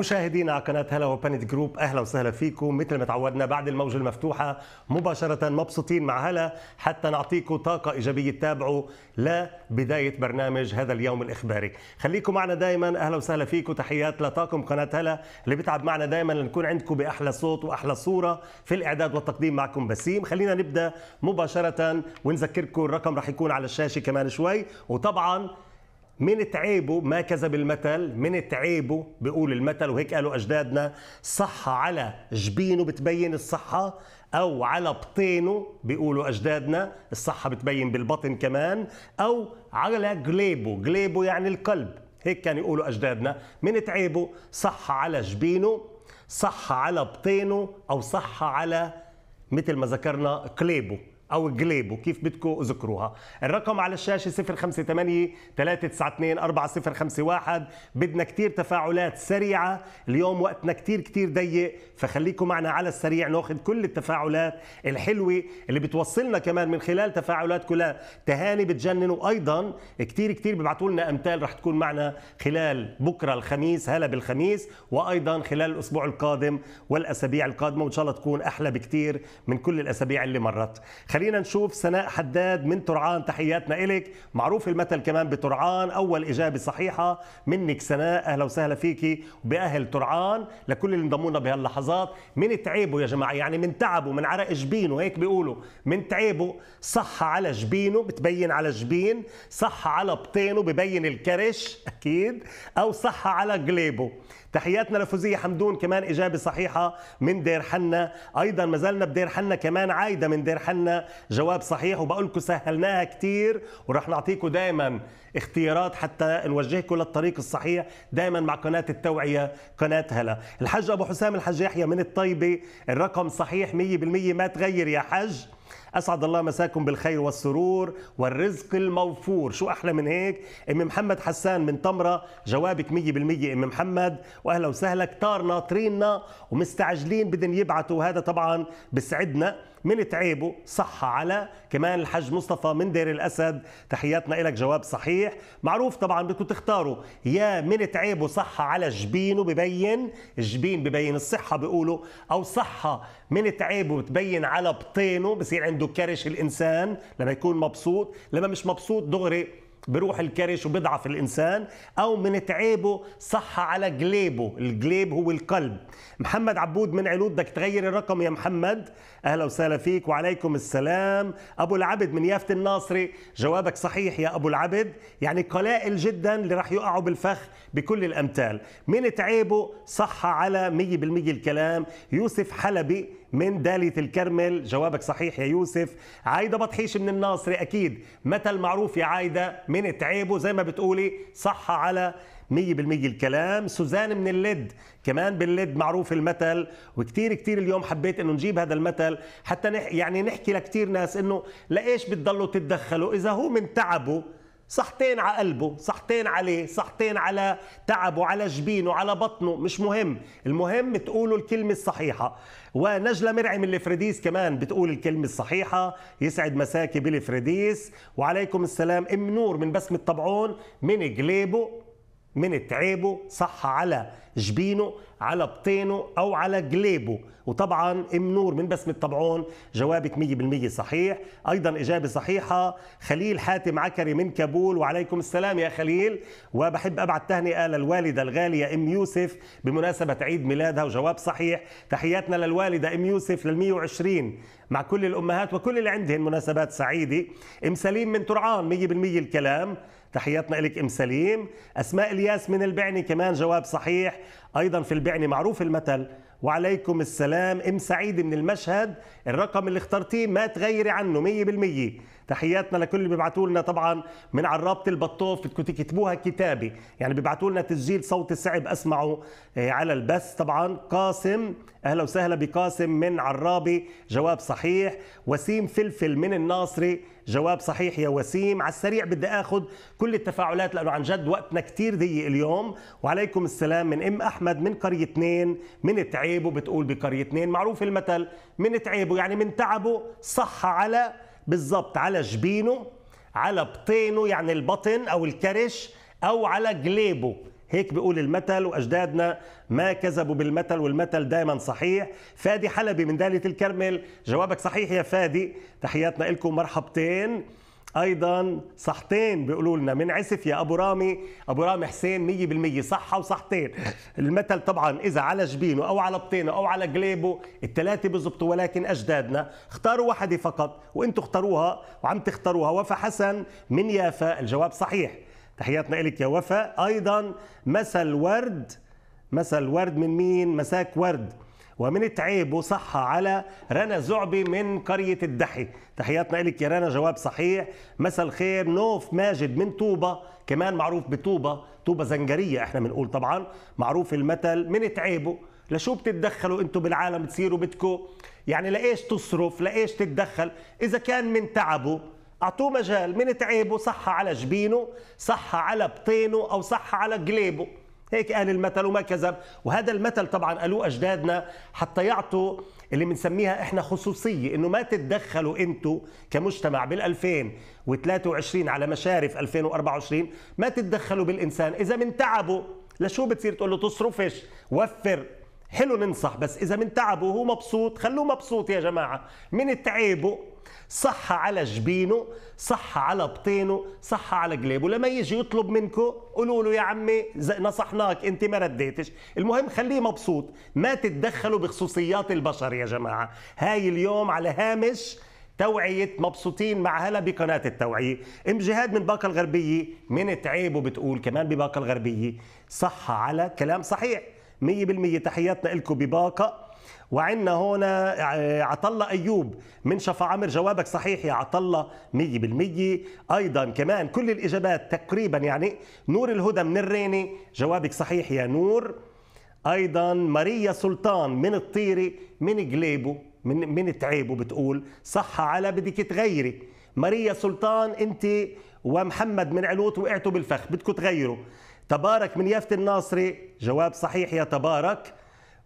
مشاهدينا على قناه هلا وبانيت جروب اهلا وسهلا فيكم مثل ما تعودنا بعد الموجه المفتوحه مباشره مبسوطين مع هلا حتى نعطيكم طاقه ايجابيه تتابعوا لبدايه برنامج هذا اليوم الاخباري خليكم معنا دائما اهلا وسهلا فيكم تحيات لطاقم قناه هلا اللي بيتعب معنا دائما لنكون عندكم باحلى صوت واحلى صوره في الاعداد والتقديم معكم بسيم خلينا نبدا مباشره ونذكركم الرقم راح يكون على الشاشه كمان شوي وطبعا من تعيبه ما كذب المثل من تعيبه بيقول المثل وهيك قالوا أجدادنا صحة على جبينه بتبين الصحة أو على بطينه بيقولوا أجدادنا الصحة بتبين بالبطن كمان أو على جليبه جليبه يعني القلب هيك كانوا يقولوا أجدادنا من تعيبه صحة على جبينه صحة على بطينه أو صحة على مثل ما ذكرنا قليبه او جليب وكيف بدكم اذكروها الرقم على الشاشه 058 392 4051 بدنا كثير تفاعلات سريعه اليوم وقتنا كثير كثير ضيق فخليكم معنا على السريع ناخذ كل التفاعلات الحلوه اللي بتوصلنا كمان من خلال تفاعلات كلها تهاني بتجنن وايضا كثير كثير ببعثوا لنا امثال رح تكون معنا خلال بكره الخميس هلا بالخميس وايضا خلال الاسبوع القادم والاسابيع القادمه وان شاء الله تكون احلى بكثير من كل الاسابيع اللي مرت خلينا نشوف سناء حداد من ترعان تحياتنا إلك معروف المثل كمان بترعان أول إجابة صحيحة منك سناء أهلا وسهلا فيكي وبأهل ترعان لكل اللي انضموا لنا بهاللحظات من تعيبه يا جماعة يعني من تعبه من عرق جبينه هيك بيقولوا من تعبه صح على جبينه بتبين على جبين صح على بطينه ببين الكرش أكيد أو صح على قليبه تحياتنا لفوزية حمدون كمان إجابة صحيحة من دير حنا أيضا ما زلنا بدير حنا كمان عايدة من دير حنا جواب صحيح وبقول لكم سهلناها كتير ورح نعطيكم دائما اختيارات حتى نوجهكم للطريق الصحيح دائما مع قناة التوعية قناة هلا الحاج أبو حسام الحاج يحيى من الطيبة الرقم صحيح 100% ما تغير يا حج اسعد الله مساكم بالخير والسرور والرزق الموفور شو احلى من هيك ام محمد حسان من طمره جوابك 100% ام محمد واهلا وسهلا كتار ناطريننا ومستعجلين بدهم يبعثوا وهذا طبعا بسعدنا من تعيبه صح على كمان الحاج مصطفى من دير الأسد تحياتنا لك جواب صحيح معروف طبعا بدكم تختاروا يا من تعيبه صح على جبينه ببين الجبين ببين الصحة بيقولوا أو صحة من تعيبه بتبين على بطينه بصير عنده كرش الإنسان لما يكون مبسوط لما مش مبسوط دغري بروح الكرش وبضعف الانسان او من تعيبه صحة على جليبه الجليب هو القلب محمد عبود من علود بدك تغير الرقم يا محمد اهلا وسهلا فيك وعليكم السلام ابو العبد من يافت الناصري جوابك صحيح يا ابو العبد يعني قلائل جدا اللي راح يقعوا بالفخ بكل الامثال من تعيبه صحة على 100% الكلام يوسف حلبي من دالية الكرمل جوابك صحيح يا يوسف عايدة بطحيش من الناصري أكيد متى المعروف يا عايدة من تعيبه زي ما بتقولي صح على 100% الكلام سوزان من اللد كمان باللد معروف المثل وكتير كتير اليوم حبيت انه نجيب هذا المثل حتى نح يعني نحكي لكتير ناس انه لايش بتضلوا تتدخلوا اذا هو من تعبه صحتين على قلبه صحتين عليه صحتين على تعبه على جبينه على بطنه مش مهم المهم تقولوا الكلمة الصحيحة ونجلة مرعي من الفريديس كمان بتقول الكلمة الصحيحة يسعد مساكي بالفريديس وعليكم السلام ام نور من بسمة طبعون من قليبه من تعيبه صح على جبينه على بطينه او على جليبه وطبعا ام نور من بسمه طبعون جوابك 100% صحيح ايضا اجابه صحيحه خليل حاتم عكري من كابول وعليكم السلام يا خليل وبحب ابعت تهنئه للوالده الغاليه ام يوسف بمناسبه عيد ميلادها وجواب صحيح تحياتنا للوالده ام يوسف لل 120 مع كل الامهات وكل اللي عندهن مناسبات سعيده ام سليم من ترعان 100% الكلام تحياتنا لك ام سليم اسماء الياس من البعني كمان جواب صحيح ايضا في البعني معروف المثل وعليكم السلام ام سعيد من المشهد الرقم اللي اخترتيه ما تغيري عنه 100% تحياتنا لكل اللي بيبعتوا لنا طبعا من عرابه البطوف بدكم تكتبوها كتابي يعني بيبعتوا لنا تسجيل صوت صعب اسمعه آه، على البث طبعا قاسم اهلا وسهلا بقاسم من عرابي جواب صحيح وسيم فلفل من الناصري جواب صحيح يا وسيم على السريع بدي اخذ كل التفاعلات لانه عن جد وقتنا كثير ضيق اليوم وعليكم السلام من ام احمد من قريه اثنين من تعيبه بتقول بقريه اثنين معروف المثل من تعيبه يعني من تعبه صح على بالضبط على جبينه على بطينه يعني البطن او الكرش او على جليبه هيك بيقول المثل واجدادنا ما كذبوا بالمثل والمثل دائما صحيح فادي حلبي من داله الكرمل جوابك صحيح يا فادي تحياتنا لكم مرحبتين ايضا صحتين بيقولوا لنا من عسف يا ابو رامي ابو رامي حسين 100% صحه وصحتين المثل طبعا اذا على جبينه او على بطينه او على قليبه الثلاثه بالضبط ولكن اجدادنا اختاروا واحده فقط وانتم اختاروها وعم تختاروها وفا حسن من يافا الجواب صحيح تحياتنا لك يا وفاء ايضا مثل ورد مثل ورد من مين مساك ورد ومن التعيب وصحة على رنا زعبي من قرية الدحي تحياتنا لك يا رنا جواب صحيح مساء الخير نوف ماجد من طوبة كمان معروف بطوبة طوبة زنجرية احنا بنقول طبعا معروف المثل من تعيبه لشو بتتدخلوا انتم بالعالم تصيروا بدكو يعني لايش تصرف لايش تتدخل اذا كان من تعبه اعطوه مجال من تعيبه صحه على جبينه صحه على بطينه او صحه على قليبه هيك قال المثل وما كذب وهذا المثل طبعا قالوه أجدادنا حتى يعطوا اللي بنسميها احنا خصوصيه انه ما تتدخلوا انتم كمجتمع بال2023 على مشارف 2024 ما تتدخلوا بالانسان اذا من تعبه لشو بتصير تقول له تصرفش وفر حلو ننصح بس اذا من تعبه وهو مبسوط خلوه مبسوط يا جماعه من تعبه صح على جبينه صح على بطينه صح على قليبه لما يجي يطلب منكم قولوا له يا عمي نصحناك انت ما رديتش المهم خليه مبسوط ما تتدخلوا بخصوصيات البشر يا جماعه هاي اليوم على هامش توعية مبسوطين مع هلا بقناة التوعية ام جهاد من باقة الغربية من تعيبه بتقول كمان بباقة الغربية صح على كلام صحيح 100% تحياتنا لكم بباقة وعندنا هون آه، عطلة أيوب من شفا عمر جوابك صحيح يا عطلة 100% أيضا كمان كل الإجابات تقريبا يعني نور الهدى من الريني جوابك صحيح يا نور أيضا ماريا سلطان من الطيري من قليبه من من تعيبه بتقول صح على بدك تغيري ماريا سلطان أنت ومحمد من علوت وقعتوا بالفخ بدكم تغيروا تبارك من يافت الناصري جواب صحيح يا تبارك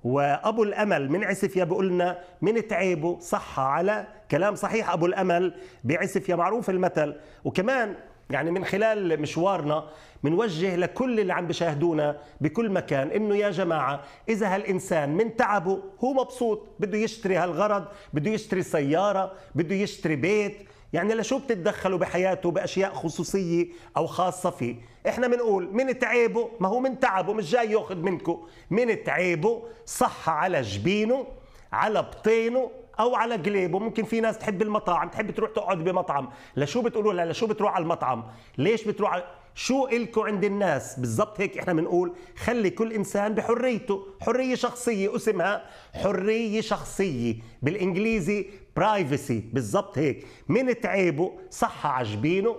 وابو الامل من عسفيا بيقول لنا من تعيبه صحة على كلام صحيح ابو الامل بعسفيا معروف المثل وكمان يعني من خلال مشوارنا بنوجه لكل اللي عم بيشاهدونا بكل مكان انه يا جماعه اذا هالانسان من تعبه هو مبسوط بده يشتري هالغرض بده يشتري سياره بده يشتري بيت يعني لشو بتتدخلوا بحياته باشياء خصوصيه او خاصه فيه احنا بنقول من تعيبه ما هو من تعبه مش جاي ياخذ منكم من تعيبه صح على جبينه على بطينه او على قليبه ممكن في ناس تحب المطاعم تحب تروح تقعد بمطعم لشو بتقولوا لها لشو بتروح على المطعم ليش بتروح على... شو إلكو عند الناس بالضبط هيك احنا بنقول خلي كل انسان بحريته حريه شخصيه اسمها حريه شخصيه بالانجليزي برايفسي بالضبط هيك من تعيبه صح عجبينه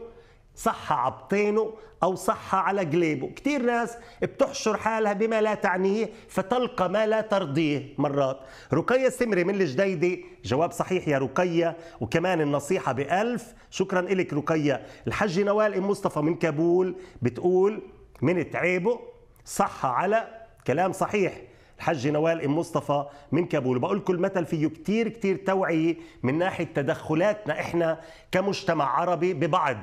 صح عبطينه أو صح على قليبه كثير ناس بتحشر حالها بما لا تعنيه فتلقى ما لا ترضيه مرات رقية سمري من الجديدة جواب صحيح يا رقية وكمان النصيحة بألف شكرا لك رقية الحج نوال أم مصطفى من كابول بتقول من تعيبه صح على كلام صحيح الحاج نوال ام مصطفى من كابول بقول لكم المثل فيه كتير كتير توعي من ناحيه تدخلاتنا احنا كمجتمع عربي ببعض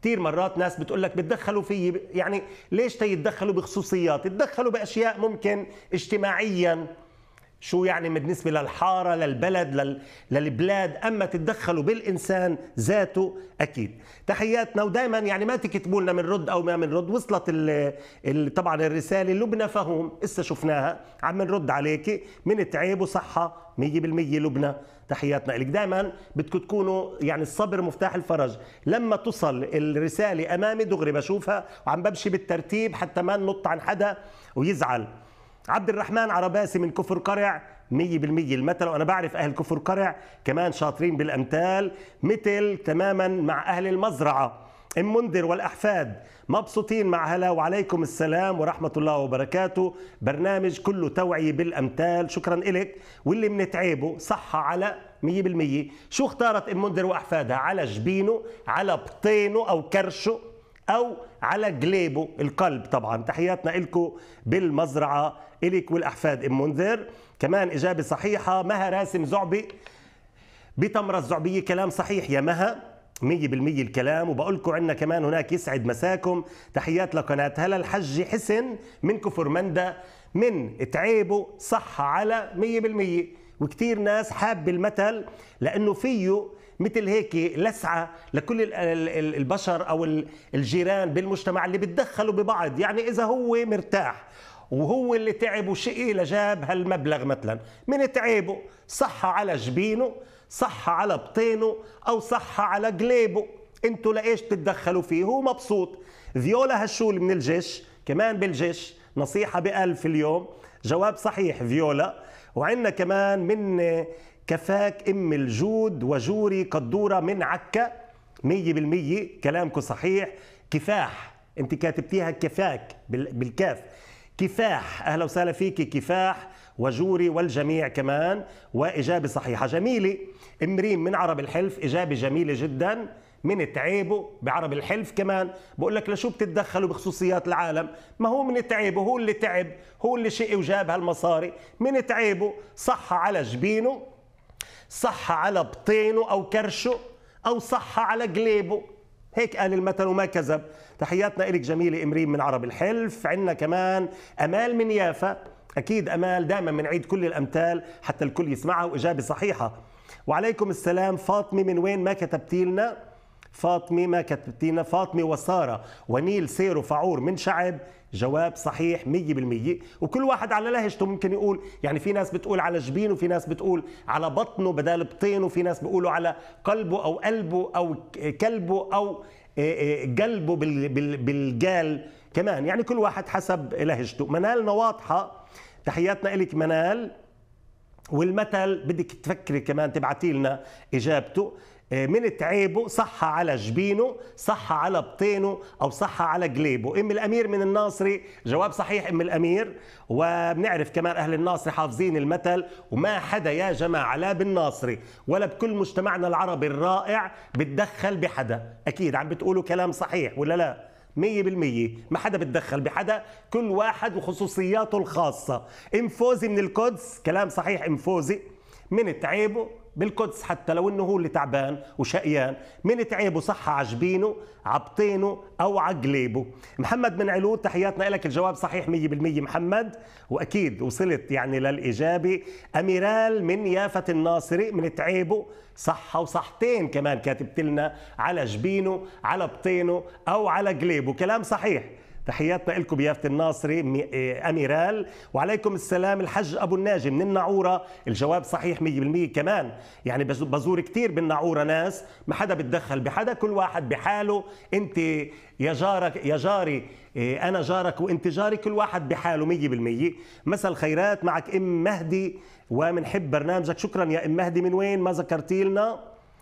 كثير مرات ناس بتقول لك بتدخلوا في يعني ليش تيتدخلوا بخصوصيات تدخلوا باشياء ممكن اجتماعيا شو يعني بالنسبة للحارة للبلد لل... للبلاد أما تتدخلوا بالإنسان ذاته أكيد تحياتنا ودائما يعني ما تكتبوا لنا من رد أو ما من رد وصلت ال... ال... طبعا الرسالة لبنى فهم إسا شفناها عم نرد عليك من تعيب وصحة 100% لبنى تحياتنا لك دائما بدكم تكونوا يعني الصبر مفتاح الفرج لما تصل الرسالة أمامي دغري بشوفها وعم بمشي بالترتيب حتى ما ننط عن حدا ويزعل عبد الرحمن عرباسي من كفر قرع 100% المثل وانا بعرف اهل كفر قرع كمان شاطرين بالامثال مثل تماما مع اهل المزرعه ام منذر والاحفاد مبسوطين مع هلا وعليكم السلام ورحمه الله وبركاته برنامج كله توعيه بالامثال شكرا لك واللي من صحه على 100% شو اختارت ام منذر واحفادها على جبينه على بطينه او كرشه او على قليبه القلب طبعا تحياتنا لكم بالمزرعه إلك والأحفاد أم منذر كمان إجابة صحيحة مها راسم زعبي بتمرة الزعبية كلام صحيح يا مها مية بالمية الكلام وبقول لكم عنا كمان هناك يسعد مساكم تحيات لقناة هلا الحج حسن من كفر مندا من تعيبه صح على مية بالمية وكتير ناس حاب المثل لأنه فيه مثل هيك لسعة لكل البشر أو الجيران بالمجتمع اللي بتدخلوا ببعض يعني إذا هو مرتاح وهو اللي تعب وشقي لجاب هالمبلغ مثلا من تعبه صح على جبينه صح على بطينه أو صح على قليبه انتوا لإيش تتدخلوا فيه هو مبسوط فيولا هشول من الجيش كمان بالجيش نصيحة بألف اليوم جواب صحيح فيولا وعندنا كمان من كفاك أم الجود وجوري قدورة من عكا مية بالمية كلامكم صحيح كفاح انت كاتبتيها كفاك بالكاف كفاح اهلا وسهلا فيك كفاح وجوري والجميع كمان واجابه صحيحه جميله امرين من عرب الحلف اجابه جميله جدا من تعيبه بعرب الحلف كمان بقول لك لشو بتتدخلوا بخصوصيات العالم ما هو من تعيبه هو اللي تعب هو اللي شقي وجاب هالمصاري من تعيبه صح على جبينه صح على بطينه او كرشه او صح على قليبه هيك قال المثل وما كذب تحياتنا إلك جميلة إمريم من عرب الحلف عندنا كمان أمال من يافا أكيد أمال دائما بنعيد كل الأمثال حتى الكل يسمعها وإجابة صحيحة وعليكم السلام فاطمة من وين ما كتبتي لنا فاطمة ما كتبتينا فاطمة وسارة ونيل سير وفعور من شعب جواب صحيح 100% وكل واحد على لهجته ممكن يقول يعني في ناس بتقول على جبينه وفي ناس بتقول على بطنه بدل بطينه وفي ناس بيقولوا على قلبه أو قلبه أو كلبه أو آه، آه، قلبه بالجال كمان يعني كل واحد حسب لهجته منالنا واضحة تحياتنا لك منال والمثل بدك تفكري كمان تبعتي لنا اجابته آه، من تعيبه صح على جبينه صح على بطينه أو صح على قليبه أم الأمير من الناصري جواب صحيح أم الأمير وبنعرف كمان أهل الناصري حافظين المثل وما حدا يا جماعة لا بالناصري ولا بكل مجتمعنا العربي الرائع بتدخل بحدا أكيد عم بتقولوا كلام صحيح ولا لا مية بالمية ما حدا بتدخل بحدا كل واحد وخصوصياته الخاصة ام فوزي من القدس كلام صحيح ام فوزي من تعيبه بالقدس حتى لو انه هو اللي تعبان وشقيان من تعيبه صحة عجبينه عبطينه او عقليبه محمد من علود تحياتنا لك الجواب صحيح 100% محمد واكيد وصلت يعني للاجابه اميرال من يافة الناصري من تعيبه صحة وصحتين كمان كاتبت لنا على جبينه على بطينه او على قليبه كلام صحيح تحياتنا لكم بيافة الناصري إيه، أميرال وعليكم السلام الحج أبو الناجي من النعورة الجواب صحيح 100% كمان يعني بزور كثير بالنعورة ناس ما حدا بتدخل بحدا كل واحد بحاله أنت يا جارك يا جاري إيه، أنا جارك وأنت جاري كل واحد بحاله 100% مساء الخيرات معك أم مهدي ومنحب برنامجك شكرا يا أم مهدي من وين ما ذكرتي لنا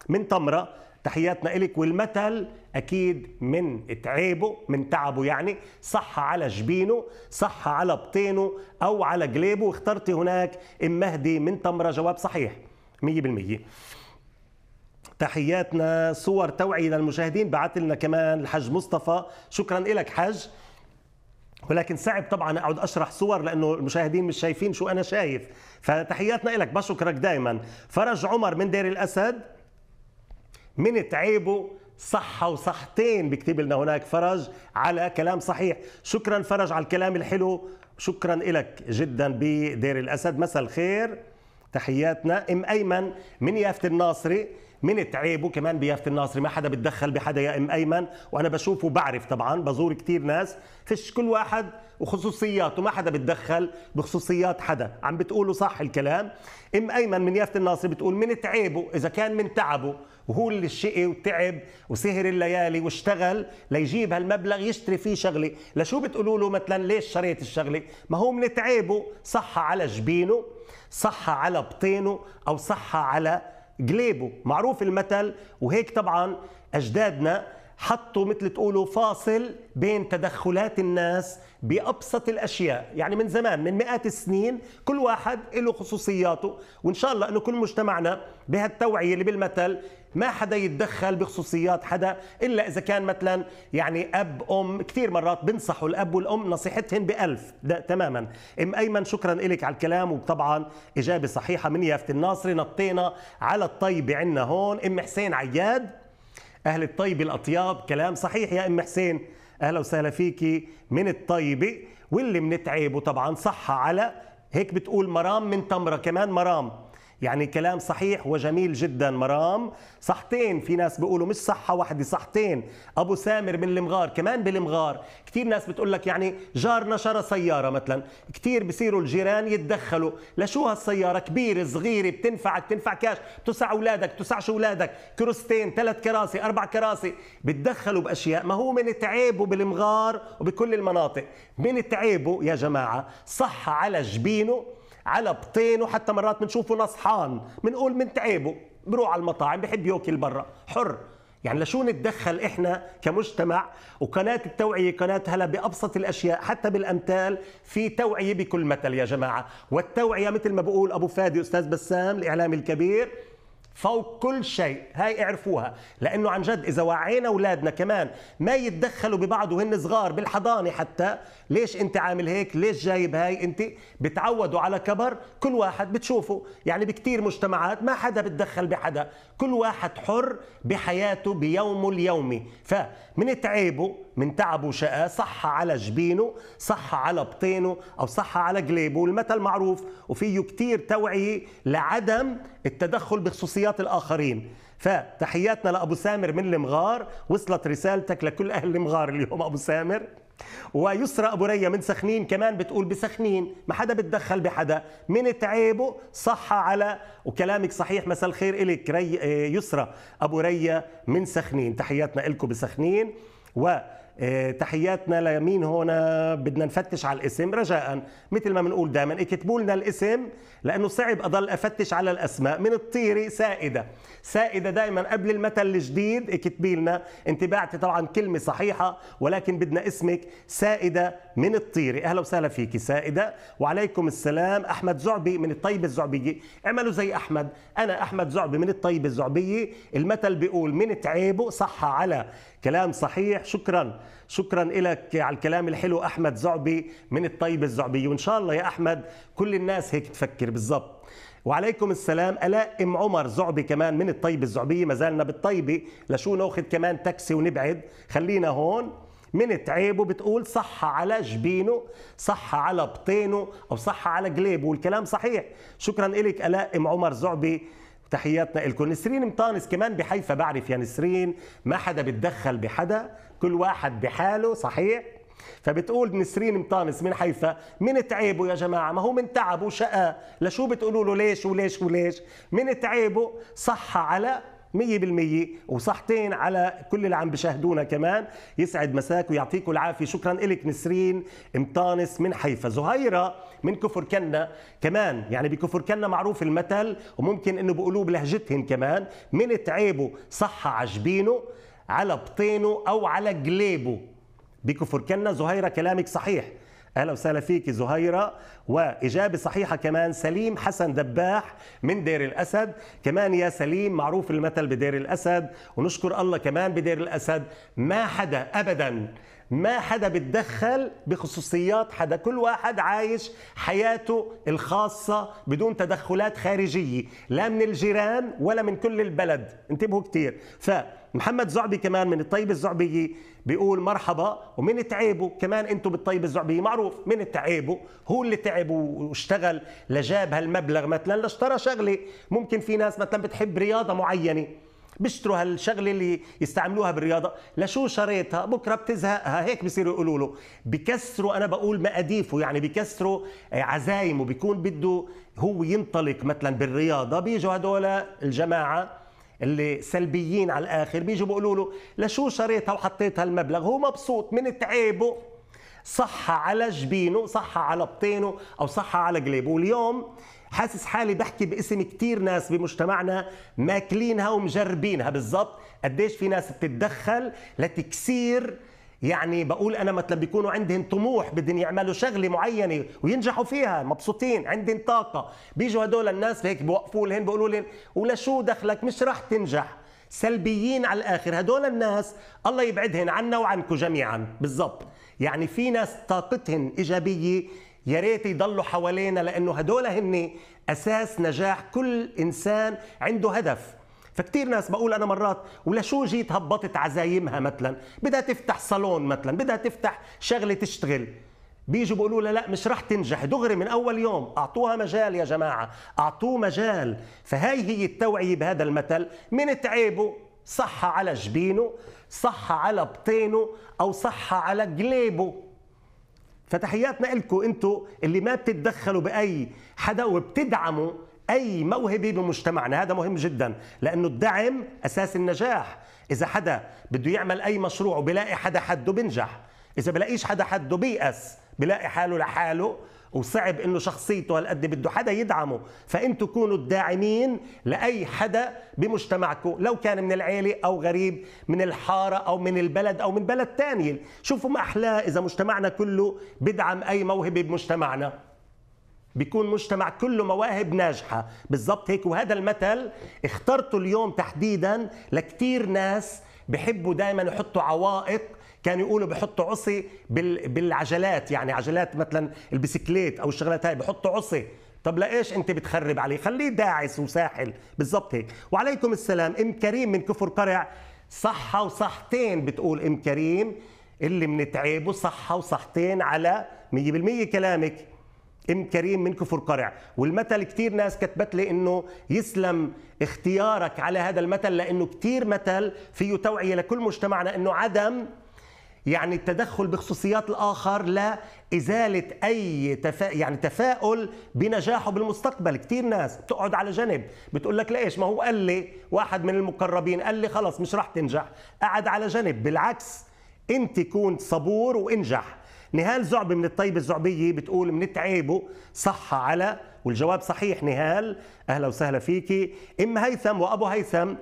من طمرة تحياتنا إلك والمثل أكيد من تعبه من تعبه يعني صح على جبينه صح على بطينه أو على قليبه واخترت هناك أم مهدي من تمرة جواب صحيح 100% تحياتنا صور توعية للمشاهدين بعت لنا كمان الحج مصطفى شكرا لك حج ولكن صعب طبعا اقعد اشرح صور لانه المشاهدين مش شايفين شو انا شايف فتحياتنا لك بشكرك دائما فرج عمر من دير الاسد من تعيبه صحة وصحتين بكتب لنا هناك فرج على كلام صحيح شكرا فرج على الكلام الحلو شكرا لك جدا بدير الأسد مساء الخير تحياتنا ام ايمن من يافه الناصري من تعيبه كمان بيافه الناصري ما حدا بتدخل بحدا يا ام ايمن وانا بشوفه بعرف طبعا بزور كثير ناس فيش كل واحد وخصوصياته ما حدا بتدخل بخصوصيات حدا عم بتقولوا صح الكلام ام ايمن من يافت الناصري بتقول من تعيبه اذا كان من تعبه وهو اللي شقي وتعب وسهر الليالي واشتغل ليجيب هالمبلغ يشتري فيه شغله لشو بتقولوا له مثلا ليش شريت الشغله ما هو من تعبه صحى على جبينه صحى على بطينه أو صحى على قليبه معروف المثل وهيك طبعا أجدادنا حطوا مثل تقولوا فاصل بين تدخلات الناس بأبسط الأشياء يعني من زمان من مئات السنين كل واحد له خصوصياته وإن شاء الله أنه كل مجتمعنا بهالتوعية اللي بالمثل ما حدا يتدخل بخصوصيات حدا الا اذا كان مثلا يعني اب ام كثير مرات بنصحوا الاب والام نصيحتهم بألف ده تماما ام ايمن شكرا لك على الكلام وطبعا اجابه صحيحه من يافت الناصري نطينا على الطيب عندنا هون ام حسين عياد اهل الطيبه الاطياب كلام صحيح يا ام حسين اهلا وسهلا فيكي من الطيبه واللي منتعب طبعا صحه على هيك بتقول مرام من تمره كمان مرام يعني كلام صحيح وجميل جدا مرام صحتين في ناس بيقولوا مش صحة واحدة صحتين أبو سامر من المغار كمان بالمغار كثير ناس بتقول لك يعني جارنا شرى سيارة مثلا كثير بصيروا الجيران يتدخلوا لشو هالسيارة كبيرة صغيرة بتنفعك بتنفع كاش بتسع أولادك بتسعش أولادك كروستين ثلاث كراسي أربع كراسي بتدخلوا بأشياء ما هو من تعيبه بالمغار وبكل المناطق من تعيبه يا جماعة صح على جبينه على بطين وحتى مرات بنشوفه نصحان بنقول من تعبه بروح على المطاعم بحب ياكل برا حر يعني لشو نتدخل احنا كمجتمع وقناه التوعيه قناه هلا بابسط الاشياء حتى بالامثال في توعيه بكل مثل يا جماعه والتوعيه مثل ما بقول ابو فادي استاذ بسام الاعلامي الكبير فوق كل شيء هاي اعرفوها لانه عن جد اذا وعينا اولادنا كمان ما يتدخلوا ببعض وهن صغار بالحضانه حتى ليش انت عامل هيك ليش جايب هاي انت بتعودوا على كبر كل واحد بتشوفه يعني بكتير مجتمعات ما حدا بتدخل بحدا كل واحد حر بحياته بيومه اليومي فمن تعيبه من تعبه وشقاه صح على جبينه صح على بطينه أو صح على قليبه والمثل معروف وفيه كتير توعية لعدم التدخل بخصوصيات الآخرين فتحياتنا لأبو سامر من المغار وصلت رسالتك لكل أهل المغار اليوم أبو سامر ويسرى ابو ريا من سخنين كمان بتقول بسخنين ما حدا بتدخل بحدا من تعيبه صح على وكلامك صحيح مساء الخير إلك ري آه، يسرى ابو ريا من سخنين تحياتنا لكم بسخنين و آه، تحياتنا لمين هنا بدنا نفتش على الاسم رجاء مثل ما بنقول دائما اكتبوا لنا الاسم لانه صعب اضل افتش على الاسماء من الطيري سائده سائده دائما قبل المثل الجديد اكتبي لنا انت بعتي طبعا كلمه صحيحه ولكن بدنا اسمك سائده من الطيري اهلا وسهلا فيك سائده وعليكم السلام احمد زعبي من الطيب الزعبيه اعملوا زي احمد انا احمد زعبي من الطيب الزعبيه المثل بيقول من تعيبه صح على كلام صحيح شكرا شكرا لك على الكلام الحلو احمد زعبي من الطيب الزعبيه وان شاء الله يا احمد كل الناس هيك تفكر بالضبط وعليكم السلام الاء ام عمر زعبي كمان من الطيبه الزعبيه ما زالنا بالطيبه لشو ناخذ كمان تاكسي ونبعد خلينا هون من تعيبه بتقول صح على جبينه صح على بطينه أو صح على قليبه والكلام صحيح شكرا إلك ألاء أم عمر زعبي تحياتنا لكم نسرين مطانس كمان بحيفا بعرف يا نسرين ما حدا بتدخل بحدا كل واحد بحاله صحيح فبتقول نسرين مطانس من حيفا من تعيبه يا جماعة ما هو من تعبه وشقى لشو بتقولوا له ليش وليش وليش من تعيبه صح على 100% وصحتين على كل اللي عم بشاهدونا كمان يسعد مساك ويعطيكم العافيه شكرا لك نسرين مطانس من حيفا زهيره من كفر كنا كمان يعني بكفر كنا معروف المثل وممكن انه بيقولوه بلهجتهم كمان من تعيبه صحه عجبينه على بطينه او على قليبه بكفر كنا زهيره كلامك صحيح اهلا وسهلا فيك زهيره واجابه صحيحه كمان سليم حسن دباح من دير الاسد كمان يا سليم معروف المثل بدير الاسد ونشكر الله كمان بدير الاسد ما حدا ابدا ما حدا بتدخل بخصوصيات حدا كل واحد عايش حياته الخاصة بدون تدخلات خارجية لا من الجيران ولا من كل البلد انتبهوا كتير ف محمد زعبي كمان من الطيبة الزعبية بيقول مرحبا ومن تعبه كمان انتم بالطيبة الزعبية معروف من تعبه هو اللي تعب واشتغل لجاب هالمبلغ مثلا لاشترى شغلة ممكن في ناس مثلا بتحب رياضة معينة بيشتروا هالشغله اللي يستعملوها بالرياضه لشو شريتها بكره بتزهقها هيك بصيروا يقولوا له بكسروا انا بقول مقاديفه يعني بكسروا آه، عزايمه بيكون بده هو ينطلق مثلا بالرياضه بيجوا هدول الجماعه اللي سلبيين على الاخر بيجوا بيقولوا له لشو شريتها وحطيت هالمبلغ هو مبسوط من تعبه صحة على جبينه صحة على بطينه او صحة على قليبه واليوم حاسس حالي بحكي باسم كثير ناس بمجتمعنا ماكلينها ومجربينها بالضبط قديش في ناس بتتدخل لتكسير يعني بقول انا مثلا بيكونوا عندهم طموح بدهم يعملوا شغله معينه وينجحوا فيها مبسوطين عندهم طاقه بيجوا هدول الناس هيك بوقفوا لهم بيقولوا لهم ولشو دخلك مش رح تنجح سلبيين على الاخر هدول الناس الله يبعدهم عنا وعنكم جميعا بالضبط يعني في ناس طاقتهم ايجابيه يا ريت يضلوا حوالينا لانه هدول هن اساس نجاح كل انسان عنده هدف فكتير ناس بقول انا مرات ولا شو جيت هبطت عزايمها مثلا بدها تفتح صالون مثلا بدها تفتح شغله تشتغل بيجوا بيقولوا لها لا مش رح تنجح دغري من اول يوم اعطوها مجال يا جماعه اعطوه مجال فهي هي التوعيه بهذا المثل من تعيبه صح على جبينه صح على بطينه او صح على قليبه فتحياتنا لكم انتم اللي ما بتتدخلوا باي حدا وبتدعموا اي موهبه بمجتمعنا هذا مهم جدا لانه الدعم اساس النجاح اذا حدا بده يعمل اي مشروع وبلاقي حدا حده بنجح اذا بلاقيش حدا حده بيأس بلاقي حاله لحاله وصعب انه شخصيته هالقد بده حدا يدعمه فانتوا كونوا الداعمين لاي حدا بمجتمعكم لو كان من العيله او غريب من الحاره او من البلد او من بلد ثانية، شوفوا ما احلاه اذا مجتمعنا كله بدعم اي موهبه بمجتمعنا بيكون مجتمع كله مواهب ناجحة بالضبط هيك وهذا المثل اخترته اليوم تحديدا لكتير ناس بحبوا دائما يحطوا عوائق كانوا يقولوا بحطوا عصي بالعجلات يعني عجلات مثلا البسكليت او الشغلات هاي بحطوا عصي طب لايش انت بتخرب عليه خليه داعس وساحل بالضبط هيك وعليكم السلام ام كريم من كفر قرع صحة وصحتين بتقول ام كريم اللي منتعبه صحة وصحتين على 100% كلامك ام كريم من كفر قرع والمثل كثير ناس كتبت لي انه يسلم اختيارك على هذا المثل لانه كثير مثل فيه توعيه لكل مجتمعنا انه عدم يعني التدخل بخصوصيات الاخر لازاله اي تفا... يعني تفاؤل بنجاحه بالمستقبل، كثير ناس بتقعد على جنب بتقول لك ليش ما هو قال لي واحد من المقربين قال لي خلص مش رح تنجح، قعد على جنب، بالعكس انت كون صبور وانجح، نهال زعبي من الطيب الزعبية بتقول من تعيبه صحه على والجواب صحيح نهال أهلا وسهلا فيكي إم هيثم وأبو هيثم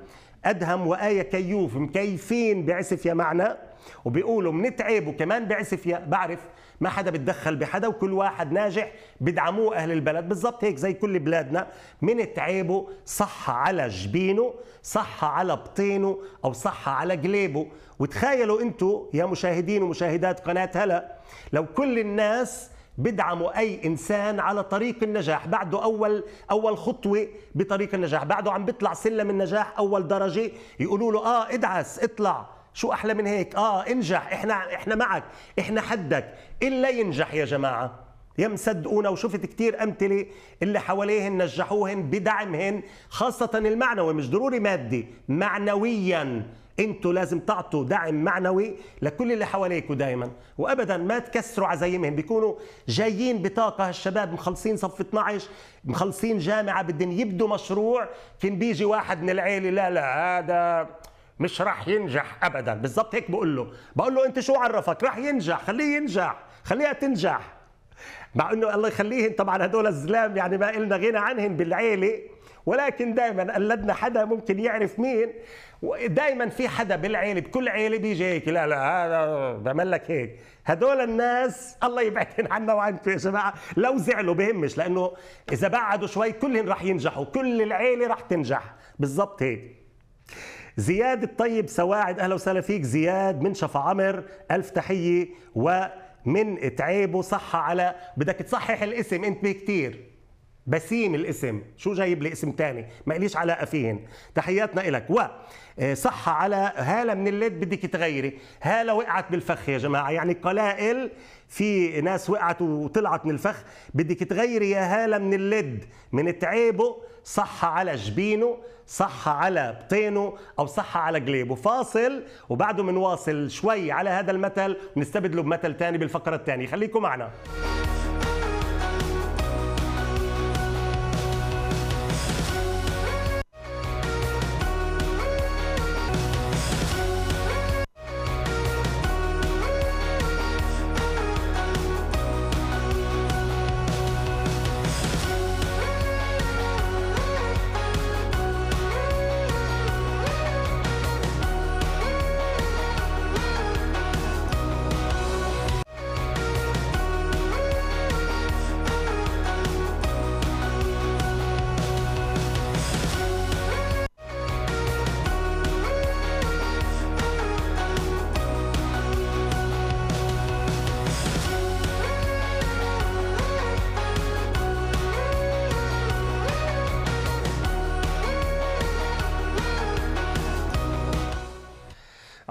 أدهم وآية كيوف مكيفين بعسف يا معنا وبيقولوا من تعيبه كمان بعسف يا بعرف ما حدا بتدخل بحدا وكل واحد ناجح بدعموه اهل البلد بالضبط هيك زي كل بلادنا من تعيبه صح على جبينه صح على بطينه او صح على قليبه وتخيلوا انتم يا مشاهدين ومشاهدات قناه هلا لو كل الناس بدعموا اي انسان على طريق النجاح بعده اول اول خطوه بطريق النجاح بعده عم بيطلع سلم النجاح اول درجه يقولوا له اه ادعس اطلع شو احلى من هيك اه انجح احنا احنا معك احنا حدك الا ينجح يا جماعه يا مصدقونا وشفت كتير امثله اللي حواليهن نجحوهن بدعمهن خاصه المعنوي مش ضروري مادي معنويا انتوا لازم تعطوا دعم معنوي لكل اللي حواليكوا دائما وابدا ما تكسروا عزايمهم بيكونوا جايين بطاقه هالشباب مخلصين صف 12 مخلصين جامعه بدهم يبدوا مشروع كان بيجي واحد من العيله لا لا هذا مش راح ينجح ابدا بالضبط هيك بقول له بقول له انت شو عرفك راح ينجح خليه ينجح خليها تنجح مع انه الله يخليهم طبعا هدول الزلام يعني ما لنا غنى عنهم بالعيله ولكن دائما قلدنا حدا ممكن يعرف مين ودائما في حدا بالعيله بكل عيله بيجي هيك لا لا هذا بعمل لك هيك هدول الناس الله يبعدهم عنا وعنكم يا جماعه لو زعلوا بهمش لانه اذا بعدوا شوي كلهم رح ينجحوا كل العيله رح تنجح بالضبط هيك زياد الطيب سواعد اهلا وسهلا فيك زياد من شفا عمر الف تحيه ومن تعيب وصحة على بدك تصحح الاسم انت بكثير بسيم الاسم شو جايب لي اسم تاني ما ليش علاقة فيهن تحياتنا إلك و آه، صحة على هالة من الليد بدك تغيري هالة وقعت بالفخ يا جماعة يعني قلائل في ناس وقعت وطلعت من الفخ بدك تغيري يا هالة من الليد من تعيبه صح على جبينه صح على بطينه او صح على قليبه فاصل وبعده بنواصل شوي على هذا المثل ونستبدله بمثل تاني بالفقره الثانيه خليكم معنا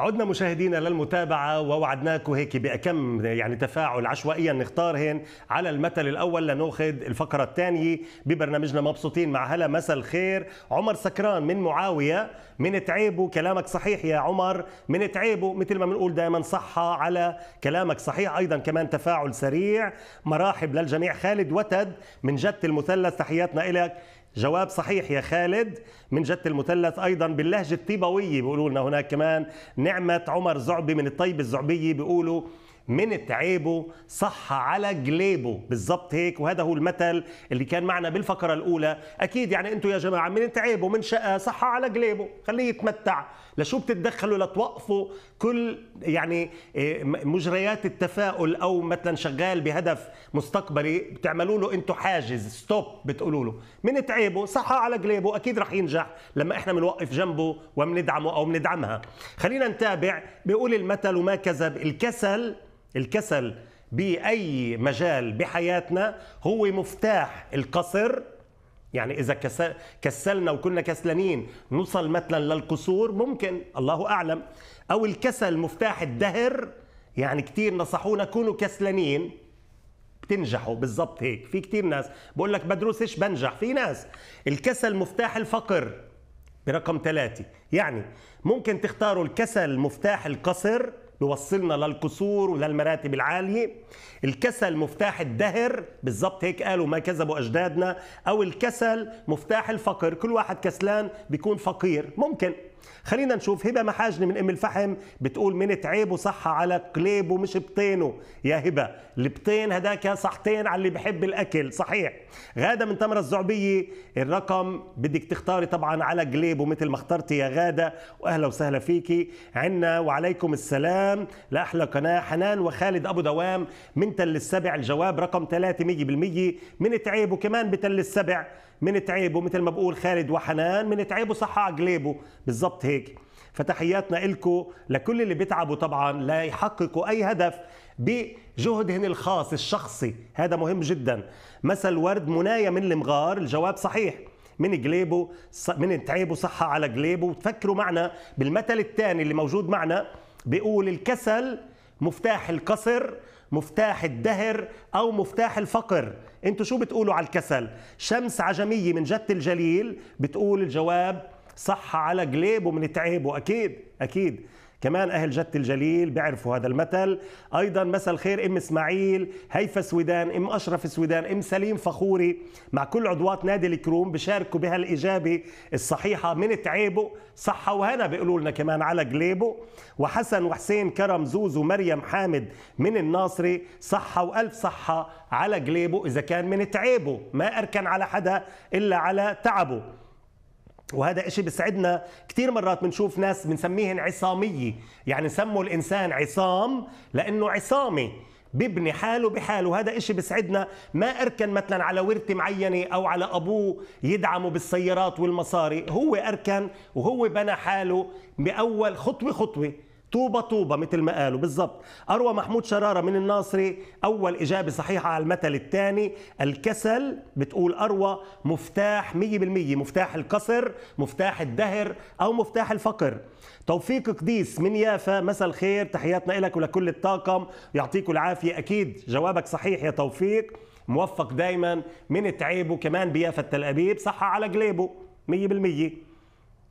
عدنا مشاهدينا للمتابعة ووعدناكم هيك بأكم يعني تفاعل عشوائيا نختارهن على المثل الأول لنأخذ الفقرة الثانية ببرنامجنا مبسوطين مع هلا مساء الخير عمر سكران من معاوية من تعيبه كلامك صحيح يا عمر من تعيبه مثل ما بنقول دائما صحة على كلامك صحيح أيضا كمان تفاعل سريع مراحب للجميع خالد وتد من جد المثلث تحياتنا إلك جواب صحيح يا خالد من جدة المثلث أيضا باللهجة الطيبوية بيقولوا لنا هناك كمان نعمة عمر زعبي من الطيب الزعبية بيقولوا من تعيبه صح على جليبه بالضبط هيك وهذا هو المثل اللي كان معنا بالفقرة الأولى أكيد يعني أنتم يا جماعة من تعيبه من شقة صح على جليبه خليه يتمتع لشو بتتدخلوا لتوقفوا كل يعني آه، مجريات التفاؤل او مثلا شغال بهدف مستقبلي بتعملوا له انتم حاجز ستوب بتقولوا له من تعبه صحى على قليبه اكيد رح ينجح لما احنا بنوقف جنبه وبندعمه او بندعمها خلينا نتابع بيقول المثل وما كذب الكسل الكسل باي مجال بحياتنا هو مفتاح القصر يعني اذا كسلنا وكنا كسلانين نوصل مثلا للقصور ممكن الله اعلم او الكسل مفتاح الدهر يعني كثير نصحونا كونوا كسلانين بتنجحوا بالضبط هيك في كثير ناس بقول لك ايش بنجح في ناس الكسل مفتاح الفقر برقم ثلاثة يعني ممكن تختاروا الكسل مفتاح القصر بيوصلنا للكسور وللمراتب العاليه الكسل مفتاح الدهر بالضبط هيك قالوا ما كذبوا اجدادنا او الكسل مفتاح الفقر كل واحد كسلان بيكون فقير ممكن خلينا نشوف هبه محاجن من ام الفحم بتقول من تعيب وصحه على قليبه مش بطينه يا هبه البطين هداك صحتين على اللي بحب الاكل صحيح غاده من تمره الزعبيه الرقم بدك تختاري طبعا على قليبه مثل ما اخترتي يا غاده واهلا وسهلا فيكي عنا وعليكم السلام لاحلى قناه حنان وخالد ابو دوام من تل السبع الجواب رقم 300% من تعيب كمان بتل السبع من تعيبه مثل ما بقول خالد وحنان من تعيبه صحى قليبه بالضبط هيك فتحياتنا لكم لكل اللي بيتعبوا طبعا ليحققوا اي هدف بجهدهن الخاص الشخصي هذا مهم جدا مثل ورد منايه من المغار الجواب صحيح من قليبه من تعيبه صحة على قليبه وتفكروا معنا بالمثل الثاني اللي موجود معنا بيقول الكسل مفتاح القصر مفتاح الدهر أو مفتاح الفقر أنتوا شو بتقولوا على الكسل شمس عجمية من جد الجليل بتقول الجواب صح على قليبه من تعيبه أكيد أكيد كمان أهل جدة الجليل بيعرفوا هذا المثل أيضا مساء الخير أم إسماعيل هيفا سويدان أم أشرف سويدان أم سليم فخوري مع كل عضوات نادي الكروم بشاركوا بهالإجابة الصحيحة من تعيبه صحة وهنا بيقولوا لنا كمان على قليبه وحسن وحسين كرم زوزو مريم حامد من الناصري صحة وألف صحة على قليبه إذا كان من تعيبه ما أركن على حدا إلا على تعبه وهذا إشي بيسعدنا كثير مرات بنشوف ناس بنسميهن عصامية يعني سموا الإنسان عصام لأنه عصامي ببني حاله بحاله وهذا إشي بيسعدنا ما أركن مثلا على ورثة معينة أو على أبوه يدعمه بالسيارات والمصاري هو أركن وهو بنى حاله بأول خطوة خطوة طوبة طوبة مثل ما قالوا بالظبط أروى محمود شرارة من الناصري أول إجابة صحيحة على المثل الثاني الكسل بتقول أروى مفتاح 100% مفتاح القصر مفتاح الدهر أو مفتاح الفقر توفيق قديس من يافا مساء الخير تحياتنا لك ولكل الطاقم يعطيكم العافية أكيد جوابك صحيح يا توفيق موفق دايما من تعيبه كمان بيافا التل أبيب صح على قليبه 100%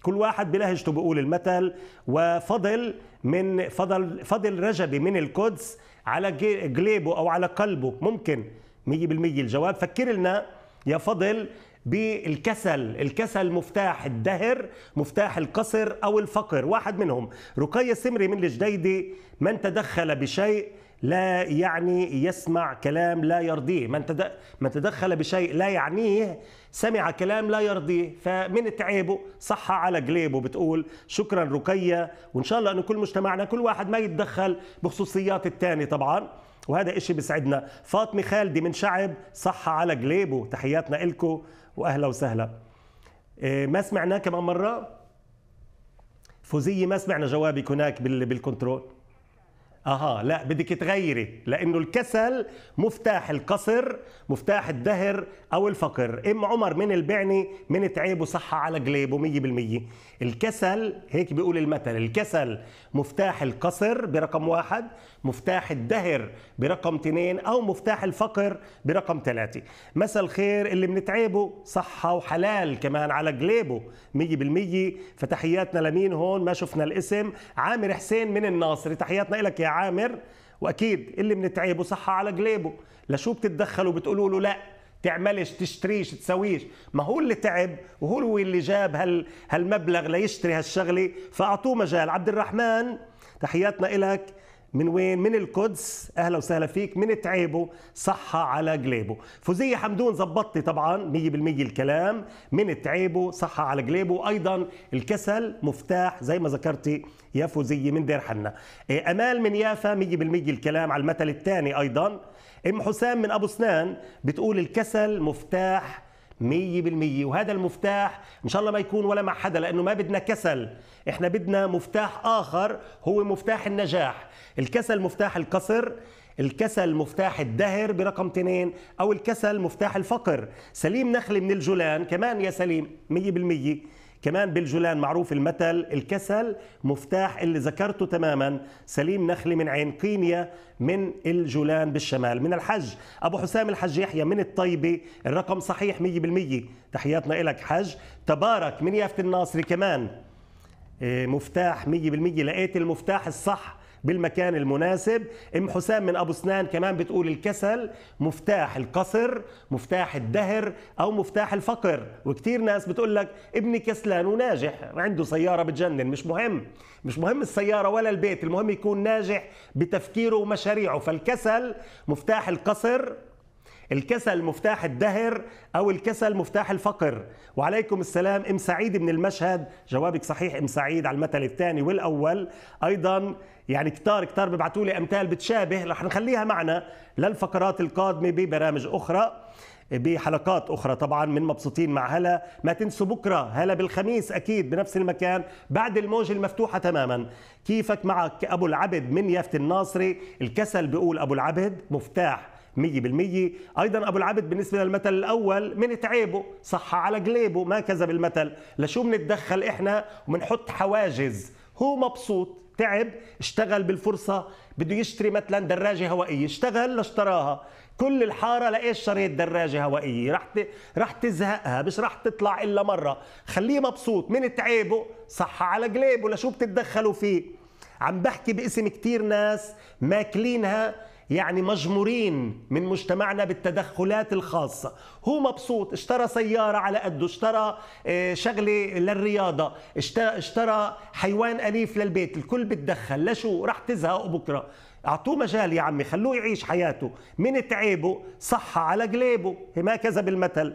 كل واحد بلهجته بيقول المثل وفضل من فضل فضل رجبي من القدس على قليبه او على قلبه ممكن 100% الجواب فكر لنا يا فضل بالكسل الكسل مفتاح الدهر مفتاح القصر أو الفقر واحد منهم رقية سمري من الجديدي من تدخل بشيء لا يعني يسمع كلام لا يرضيه من, من تدخل بشيء لا يعنيه سمع كلام لا يرضيه فمن تعيبه صح على قليبه بتقول شكرا رقية وإن شاء الله أنه كل مجتمعنا كل واحد ما يتدخل بخصوصيات الثاني طبعا وهذا إشي بيسعدنا فاطمة خالدي من شعب صح على قليبه تحياتنا إلكو وأهلا وسهلا إيه، ما سمعناه كمان مرة فوزية ما سمعنا جوابك هناك بالكنترول اها لا بدك تغيري لانه الكسل مفتاح القصر مفتاح الدهر او الفقر ام عمر من البعني من تعيب وصحة على قليبه 100% الكسل هيك بيقول المثل الكسل مفتاح القصر برقم واحد مفتاح الدهر برقم تنين او مفتاح الفقر برقم ثلاثة مساء الخير اللي من تعيبه صحة وحلال كمان على قليبه 100% فتحياتنا لمين هون ما شفنا الاسم عامر حسين من الناصر تحياتنا لك يا عامر واكيد اللي بنتعبه صحه صح على قليبه لشو بتتدخلوا بتقولوا له لا تعملش تشتريش تسويش ما هو اللي تعب وهو اللي جاب هال هالمبلغ ليشتري هالشغله فاعطوه مجال عبد الرحمن تحياتنا إلك من وين؟ من القدس اهلا وسهلا فيك من تعيبه صحة على قليبه، فوزية حمدون زبطتي طبعا 100% الكلام من تعيبه صحة على قليبه، ايضا الكسل مفتاح زي ما ذكرتي يافوزي من دير حنا إيه، امال من يافا 100% الكلام على المثل الثاني ايضا ام حسام من ابو سنان بتقول الكسل مفتاح 100% وهذا المفتاح ان شاء الله ما يكون ولا مع حدا لانه ما بدنا كسل احنا بدنا مفتاح اخر هو مفتاح النجاح الكسل مفتاح القصر الكسل مفتاح الدهر برقم تنين أو الكسل مفتاح الفقر سليم نخلي من الجولان كمان يا سليم مية بالمية كمان بالجولان معروف المثل الكسل مفتاح اللي ذكرته تماما سليم نخلي من عين قينيا من الجولان بالشمال من الحج أبو حسام الحج يحيى من الطيبة الرقم صحيح 100% تحياتنا لك حج تبارك من يافت الناصري كمان آه، مفتاح 100% لقيت المفتاح الصح بالمكان المناسب ام حسام من ابو سنان كمان بتقول الكسل مفتاح القصر مفتاح الدهر او مفتاح الفقر وكثير ناس بتقول لك ابني كسلان وناجح عنده سياره بتجنن مش مهم مش مهم السياره ولا البيت المهم يكون ناجح بتفكيره ومشاريعه فالكسل مفتاح القصر الكسل مفتاح الدهر او الكسل مفتاح الفقر وعليكم السلام ام سعيد من المشهد جوابك صحيح ام سعيد على المثل الثاني والاول ايضا يعني كتار كتار ببعثوا لي امثال بتشابه رح نخليها معنا للفقرات القادمه ببرامج اخرى بحلقات اخرى طبعا من مبسوطين مع هلا ما تنسوا بكره هلا بالخميس اكيد بنفس المكان بعد الموجه المفتوحه تماما كيفك معك ابو العبد من يافت الناصري الكسل بيقول ابو العبد مفتاح 100% ايضا ابو العبد بالنسبه للمثل الاول من تعيبه صح على قليبه ما كذب المثل لشو بنتدخل احنا وبنحط حواجز هو مبسوط تعب اشتغل بالفرصة بده يشتري مثلا دراجة هوائية اشتغل لاشتراها كل الحارة لإيش شريت دراجة هوائية رح رح تزهقها مش رح تطلع إلا مرة خليه مبسوط من تعيبه صح على قليبه لشو بتتدخلوا فيه عم بحكي باسم كتير ناس ماكلينها يعني مجمورين من مجتمعنا بالتدخلات الخاصة هو مبسوط اشترى سيارة على قده اشترى آه، شغلة للرياضة اشترى حيوان أليف للبيت الكل بتدخل لشو رح تزهق بكرة اعطوه مجال يا عمي خلوه يعيش حياته من تعبه صحة على قليبه كذا بالمثل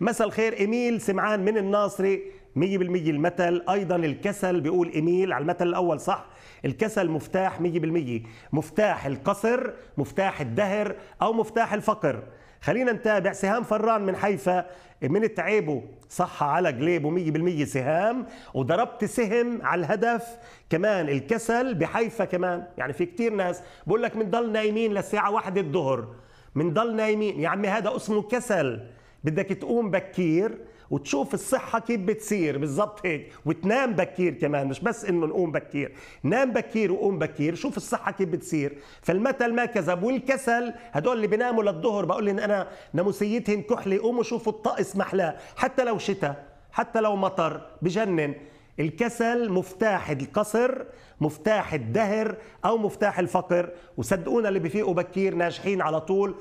مساء الخير إميل سمعان من الناصري 100% المثل ايضا الكسل بيقول ايميل على المثل الاول صح الكسل مفتاح 100% مفتاح القصر مفتاح الدهر أو مفتاح الفقر خلينا نتابع سهام فران من حيفا من تعيبه صح على قليبه 100% سهام وضربت سهم على الهدف كمان الكسل بحيفا كمان يعني في كتير ناس بقول لك بنضل نايمين للساعة واحدة الظهر بنضل نايمين يا عمي هذا اسمه كسل بدك تقوم بكير وتشوف الصحة كيف بتصير بالضبط هيك وتنام بكير كمان مش بس انه نقوم بكير نام بكير وقوم بكير شوف الصحة كيف بتصير فالمثل ما كذب والكسل هدول اللي بيناموا للظهر بقول إن انا ناموسيتهم كحلة قوموا شوفوا الطقس محلا حتى لو شتاء حتى لو مطر بجنن الكسل مفتاح القصر مفتاح الدهر او مفتاح الفقر وصدقونا اللي بفيقوا بكير ناجحين على طول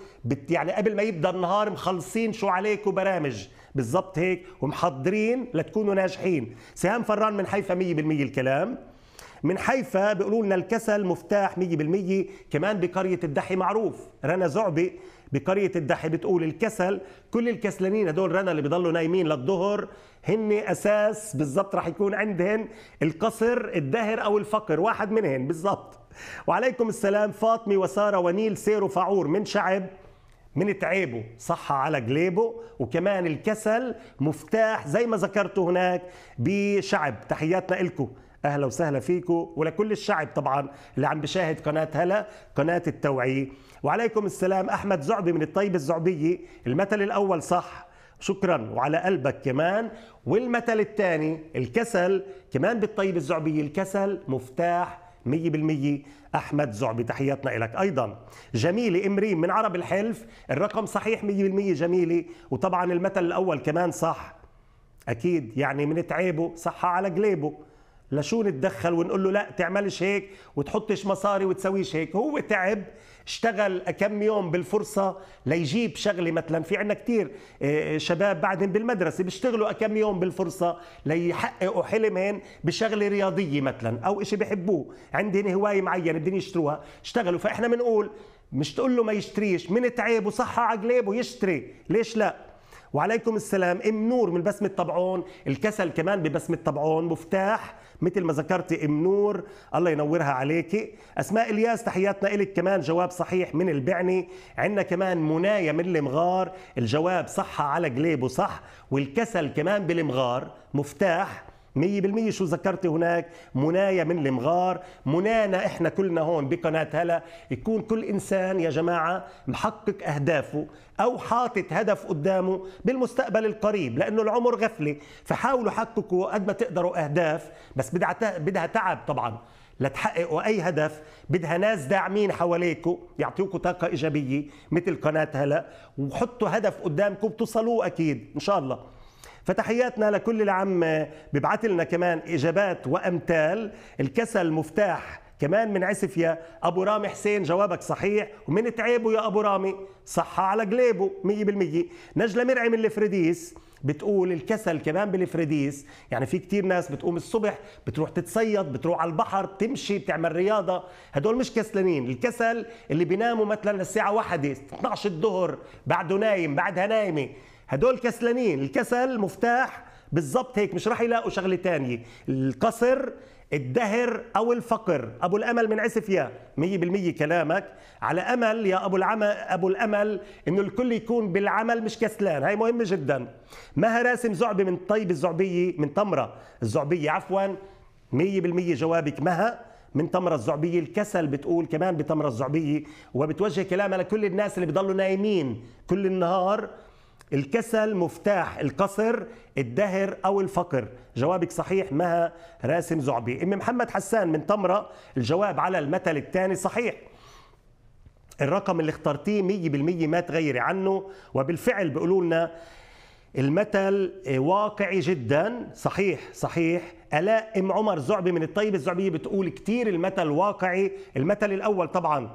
يعني قبل ما يبدا النهار مخلصين شو عليكم برامج بالضبط هيك ومحضرين لتكونوا ناجحين سهام فران من حيفا 100% الكلام من حيفا بيقولوا لنا الكسل مفتاح 100% كمان بقريه الدحي معروف رنا زعبي بقريه الدحي بتقول الكسل كل الكسلانين هدول رنا اللي بيضلوا نايمين للظهر هن اساس بالضبط رح يكون عندهن القصر الدهر او الفقر واحد منهن بالضبط وعليكم السلام فاطمه وساره ونيل سيرو فعور من شعب من تعبه صحة على جليبه وكمان الكسل مفتاح زي ما ذكرته هناك بشعب تحياتنا لكم اهلا وسهلا فيكم ولكل الشعب طبعا اللي عم بشاهد قناه هلا قناه التوعيه وعليكم السلام احمد زعبي من الطيب الزعبيه المثل الاول صح شكرا وعلى قلبك كمان والمثل الثاني الكسل كمان بالطيب الزعبيه الكسل مفتاح مية بالمية احمد زعبي تحياتنا لك ايضا جميله امرين من عرب الحلف الرقم صحيح مية بالمية جميله وطبعا المثل الاول كمان صح اكيد يعني من تعيبه صحة على قليبه لشو نتدخل ونقول له لا تعملش هيك وتحطش مصاري وتسويش هيك هو تعب اشتغل كم يوم بالفرصة ليجيب شغلة مثلا في عنا كتير آه، آه، شباب بعدهم بالمدرسة بيشتغلوا كم يوم بالفرصة ليحققوا حلمهم بشغلة رياضية مثلا أو إشي بحبوه عندهم هواية معينة بدهم يشتروها اشتغلوا فإحنا بنقول مش تقول له ما يشتريش من تعيب وصحى عقليب يشتري ليش لا وعليكم السلام ام نور من بسمه طبعون الكسل كمان ببسمه طبعون مفتاح مثل ما ذكرتي ام نور الله ينورها عليكي اسماء الياس تحياتنا لك كمان جواب صحيح من البعني عندنا كمان منايه من المغار الجواب صحه على قليبه صح والكسل كمان بالمغار مفتاح مية بالمية شو ذكرتي هناك مناية من المغار منانا إحنا كلنا هون بقناة هلا يكون كل إنسان يا جماعة محقق أهدافه أو حاطط هدف قدامه بالمستقبل القريب لأنه العمر غفلة فحاولوا حققوا قد ما تقدروا أهداف بس بدها بدها تعب طبعاً لتحققوا اي هدف بدها ناس داعمين حواليكوا يعطيوكم طاقه ايجابيه مثل قناه هلا وحطوا هدف قدامكم بتوصلوه اكيد ان شاء الله فتحياتنا لكل العم بيبعث لنا كمان إجابات وأمثال الكسل مفتاح كمان من عسفيا ابو رامي حسين جوابك صحيح ومن تعيبه يا ابو رامي صحة على قليبه 100% نجلة مرعي من الفريديس بتقول الكسل كمان بالفريديس يعني في كتير ناس بتقوم الصبح بتروح تتصيد بتروح على البحر بتمشي بتعمل رياضة هدول مش كسلانين الكسل اللي بيناموا مثلا الساعة واحدة 12 الظهر بعده نايم بعدها نايمة هدول كسلانين الكسل مفتاح بالضبط هيك مش راح يلاقوا شغله تانية القصر الدهر او الفقر ابو الامل من عسف يا 100% كلامك على امل يا ابو العم ابو الامل انه الكل يكون بالعمل مش كسلان هاي مهمه جدا مها راسم زعبي من طيب الزعبيه من تمره الزعبيه عفوا 100% جوابك مها من تمرة الزعبية الكسل بتقول كمان بتمرة الزعبية وبتوجه كلامها لكل الناس اللي بضلوا نايمين كل النهار الكسل مفتاح القصر الدهر أو الفقر جوابك صحيح مها راسم زعبي أم محمد حسان من تمرة الجواب على المثل الثاني صحيح الرقم اللي اخترتيه 100% ما تغيري عنه وبالفعل بيقولوا لنا المثل آه، واقعي جدا صحيح صحيح الاء ام عمر زعبي من الطيبه الزعبيه بتقول كثير المثل واقعي المثل الاول طبعا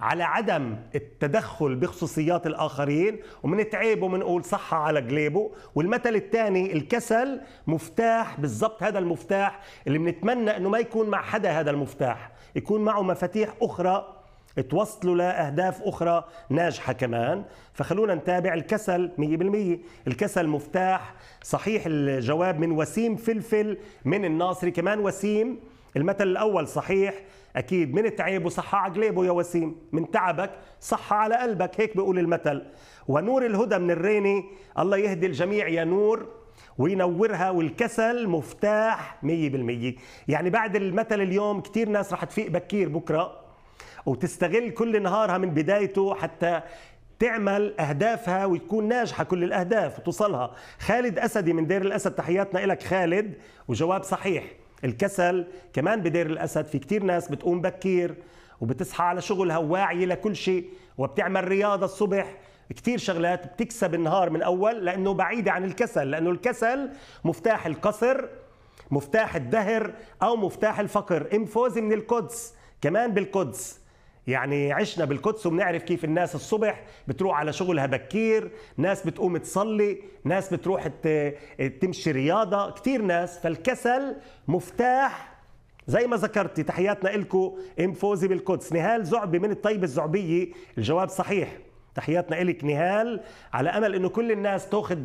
على عدم التدخل بخصوصيات الآخرين ومنتعبه ومنقول صحة على قليبه والمثل الثاني الكسل مفتاح بالضبط هذا المفتاح اللي بنتمنى أنه ما يكون مع حدا هذا المفتاح يكون معه مفاتيح أخرى توصلوا لأهداف أخرى ناجحة كمان فخلونا نتابع الكسل 100% الكسل مفتاح صحيح الجواب من وسيم فلفل من الناصري كمان وسيم المثل الأول صحيح اكيد من تعيب وصحة على قليبه يا وسيم من تعبك صحة على قلبك هيك بيقول المثل ونور الهدى من الريني الله يهدي الجميع يا نور وينورها والكسل مفتاح 100% يعني بعد المثل اليوم كثير ناس رح تفيق بكير بكره وتستغل كل نهارها من بدايته حتى تعمل اهدافها وتكون ناجحه كل الاهداف وتوصلها خالد اسدي من دير الاسد تحياتنا لك خالد وجواب صحيح الكسل كمان بدير الأسد في كتير ناس بتقوم بكير وبتصحى على شغلها واعية لكل شيء وبتعمل رياضة الصبح كتير شغلات بتكسب النهار من أول لأنه بعيدة عن الكسل لأنه الكسل مفتاح القصر مفتاح الدهر أو مفتاح الفقر فوزي من القدس كمان بالقدس يعني عشنا بالقدس وبنعرف كيف الناس الصبح بتروح على شغلها بكير ناس بتقوم تصلي ناس بتروح تمشي رياضة كتير ناس فالكسل مفتاح زي ما ذكرت تحياتنا لكم ام فوزي بالقدس نهال زعبي من الطيبة الزعبية الجواب صحيح تحياتنا لك نهال على امل انه كل الناس تاخذ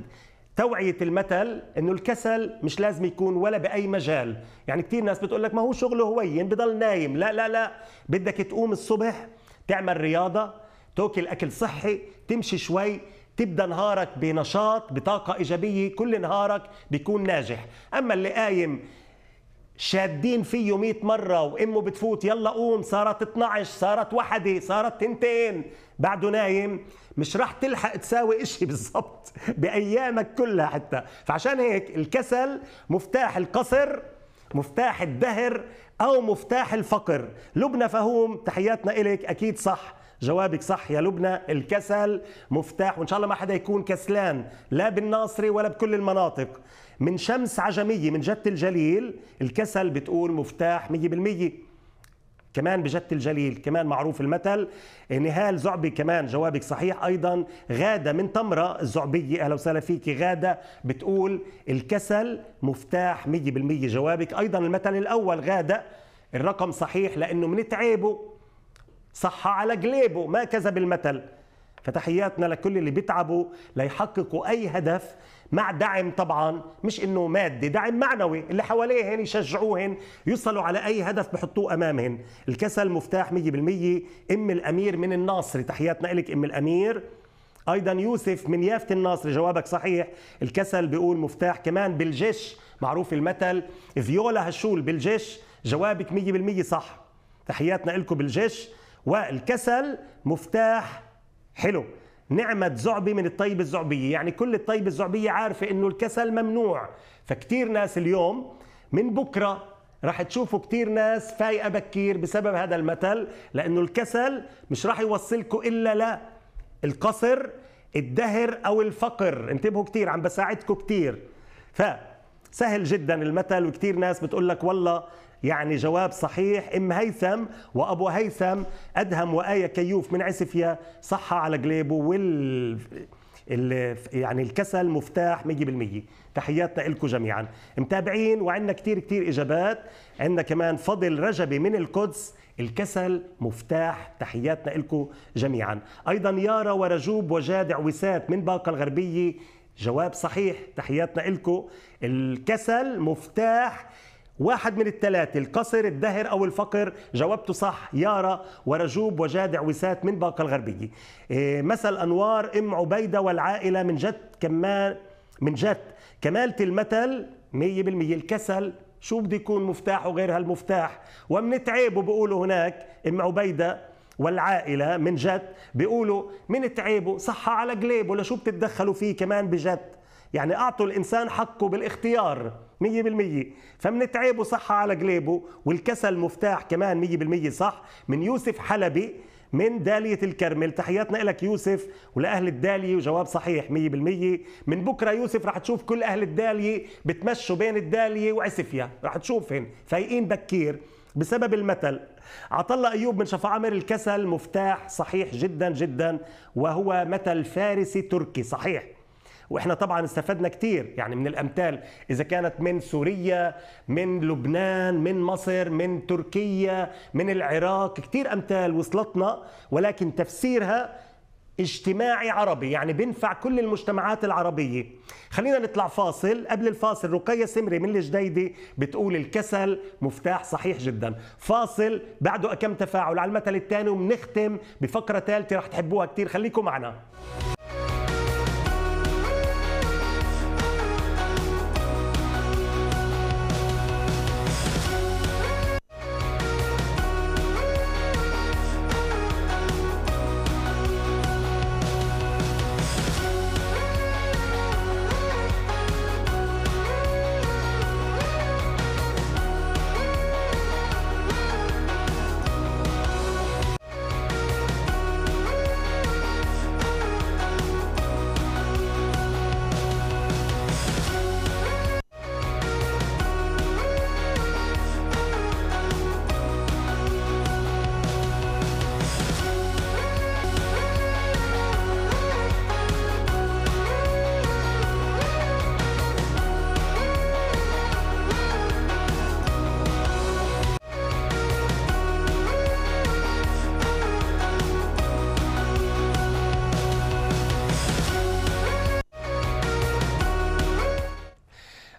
توعية المثل انه الكسل مش لازم يكون ولا بأي مجال، يعني كثير ناس بتقول لك ما هو شغله هوين بضل نايم، لا لا لا، بدك تقوم الصبح تعمل رياضة، تاكل أكل صحي، تمشي شوي، تبدا نهارك بنشاط بطاقه ايجابيه كل نهارك بيكون ناجح اما اللي قايم شادين فيه 100 مرة وأمه بتفوت يلا قوم صارت 12 صارت وحدة صارت تنتين بعده نايم مش راح تلحق تساوي إشي بالضبط بأيامك كلها حتى فعشان هيك الكسل مفتاح القصر مفتاح الدهر أو مفتاح الفقر لبنى فهوم تحياتنا إليك أكيد صح جوابك صح يا لبنى الكسل مفتاح وإن شاء الله ما حدا يكون كسلان لا بالناصري ولا بكل المناطق من شمس عجمية من جدة الجليل الكسل بتقول مفتاح 100% كمان بجدة الجليل كمان معروف المثل نهال زعبي كمان جوابك صحيح أيضا غادة من تمرة الزعبية أهلا وسهلا فيك غادة بتقول الكسل مفتاح 100% جوابك أيضا المثل الأول غادة الرقم صحيح لأنه من تعيبه صح على قليبه ما كذب المثل فتحياتنا لكل اللي بيتعبوا ليحققوا أي هدف مع دعم طبعا مش انه مادي دعم معنوي اللي حواليهن يشجعوهن يوصلوا على اي هدف بحطوه امامهن الكسل مفتاح 100% ام الامير من الناصري تحياتنا لك ام الامير ايضا يوسف من يافت الناصري جوابك صحيح الكسل بيقول مفتاح كمان بالجيش معروف المثل فيولا هشول بالجيش جوابك 100% صح تحياتنا لكم بالجيش والكسل مفتاح حلو نعمة زعبي من الطيب الزعبية يعني كل الطيب الزعبية عارفة إنه الكسل ممنوع فكتير ناس اليوم من بكرة راح تشوفوا كتير ناس فايقة بكير بسبب هذا المثل لأنه الكسل مش راح يوصلكم إلا لا القصر الدهر أو الفقر انتبهوا كتير عم بساعدكم كتير فسهل جدا المثل وكتير ناس بتقول لك والله يعني جواب صحيح ام هيثم وابو هيثم ادهم وايه كيوف من عسفيا صحه على قليبه وال يعني الكسل مفتاح 100% تحياتنا لكم جميعا متابعين وعندنا كثير كثير اجابات عندنا كمان فضل رجبي من القدس الكسل مفتاح تحياتنا لكم جميعا ايضا يارا ورجوب وجادع وسات من باقه الغربيه جواب صحيح تحياتنا لكم الكسل مفتاح واحد من الثلاثة القصر الدهر أو الفقر جاوبته صح يارا ورجوب وجادع وسات من باقة الغربية إيه، مثل أنوار أم عبيدة والعائلة من جد كمال من جد كمالة المثل 100% الكسل شو بده يكون مفتاحه غير هالمفتاح ومن تعيب بيقولوا هناك أم عبيدة والعائلة من جد بيقولوا من تعيبه صحة على قليبه لشو بتتدخلوا فيه كمان بجد يعني أعطوا الإنسان حقه بالاختيار مية بالمية فمن تعبه صح على قليبه والكسل مفتاح كمان مية بالمية صح من يوسف حلبي من دالية الكرمل تحياتنا لك يوسف ولأهل الدالية وجواب صحيح 100% من بكرة يوسف رح تشوف كل أهل الدالية بتمشوا بين الدالية وعسفيا رح تشوفهم فايقين بكير بسبب المثل عطل أيوب من شفعامر الكسل مفتاح صحيح جدا جدا وهو مثل فارسي تركي صحيح واحنا طبعا استفدنا كتير يعني من الامثال اذا كانت من سوريا من لبنان من مصر من تركيا من العراق كتير امثال وصلتنا ولكن تفسيرها اجتماعي عربي يعني بينفع كل المجتمعات العربية خلينا نطلع فاصل قبل الفاصل رقية سمري من الجديدة بتقول الكسل مفتاح صحيح جدا فاصل بعده كم تفاعل على المثل الثاني وبنختم بفقرة ثالثة رح تحبوها كتير خليكم معنا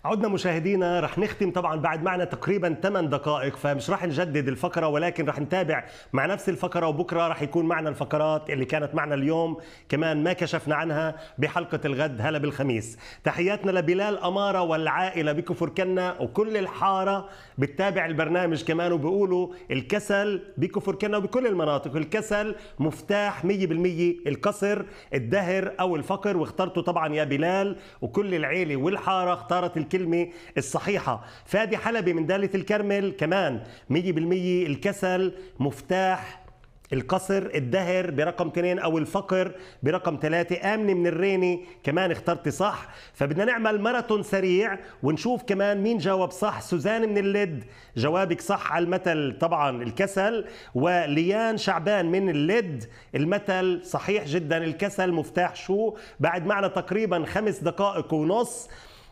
عدنا مشاهدينا رح نختم طبعا بعد معنا تقريبا 8 دقائق فمش رح نجدد الفقرة ولكن رح نتابع مع نفس الفقرة وبكرة رح يكون معنا الفقرات اللي كانت معنا اليوم كمان ما كشفنا عنها بحلقة الغد هلا بالخميس تحياتنا لبلال أمارة والعائلة بكفر كنا وكل الحارة بتتابع البرنامج كمان وبيقولوا الكسل بكفر كنا وبكل المناطق الكسل مفتاح 100% القصر الدهر أو الفقر واخترتوا طبعا يا بلال وكل العيلة والحارة اختارت الكلمة الكلمة الصحيحة فادي حلبي من دالة الكرمل كمان 100% الكسل مفتاح القصر الدهر برقم 2 او الفقر برقم 3 امني من الريني كمان اخترت صح فبدنا نعمل ماراثون سريع ونشوف كمان مين جاوب صح سوزان من اللد جوابك صح على المثل طبعا الكسل وليان شعبان من اللد المثل صحيح جدا الكسل مفتاح شو بعد معنا تقريبا خمس دقائق ونص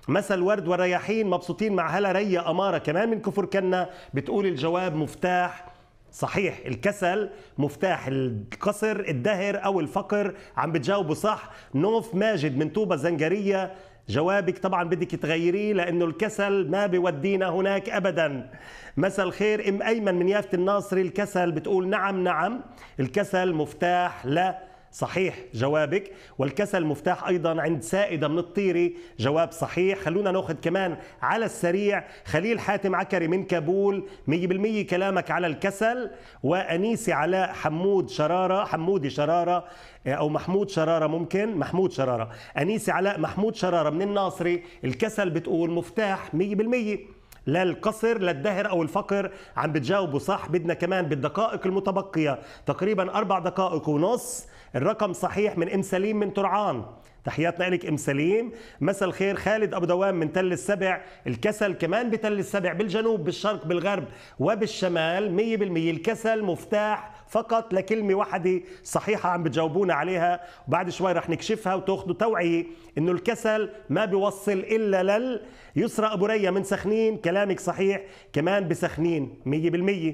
مسا الورد والرياحين مبسوطين مع هلا ريا أمارة كمان من كفر كنا بتقول الجواب مفتاح صحيح الكسل مفتاح القصر الدهر أو الفقر عم بتجاوبوا صح نوف ماجد من طوبة زنجرية جوابك طبعا بدك تغيريه لانه الكسل ما بيودينا هناك ابدا مساء الخير ام ايمن من يافت الناصري الكسل بتقول نعم نعم الكسل مفتاح لا صحيح جوابك والكسل مفتاح ايضا عند سائده من الطيري جواب صحيح خلونا ناخذ كمان على السريع خليل حاتم عكري من كابول 100% كلامك على الكسل وانيسي علاء حمود شراره حمودي شراره آه، او محمود شراره ممكن محمود شراره انيسي علاء محمود شراره من الناصري الكسل بتقول مفتاح 100% لا القصر لا الدهر او الفقر عم بتجاوبوا صح بدنا كمان بالدقائق المتبقيه تقريبا اربع دقائق ونص الرقم صحيح من ام سليم من ترعان تحياتنا لك ام سليم مساء الخير خالد ابو دوام من تل السبع الكسل كمان بتل السبع بالجنوب بالشرق بالغرب وبالشمال 100% الكسل مفتاح فقط لكلمه واحده صحيحه عم بتجاوبونا عليها وبعد شوي رح نكشفها وتاخذوا توعيه انه الكسل ما بيوصل الا لل يسرى ابو ريا من سخنين كلامك صحيح كمان بسخنين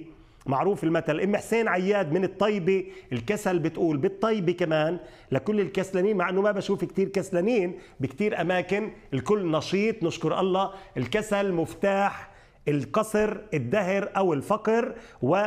100% معروف المثل ام حسين عياد من الطيبه الكسل بتقول بالطيبه كمان لكل الكسلانين مع انه ما بشوف كثير كسلانين بكثير اماكن الكل نشيط نشكر الله الكسل مفتاح القصر الدهر او الفقر و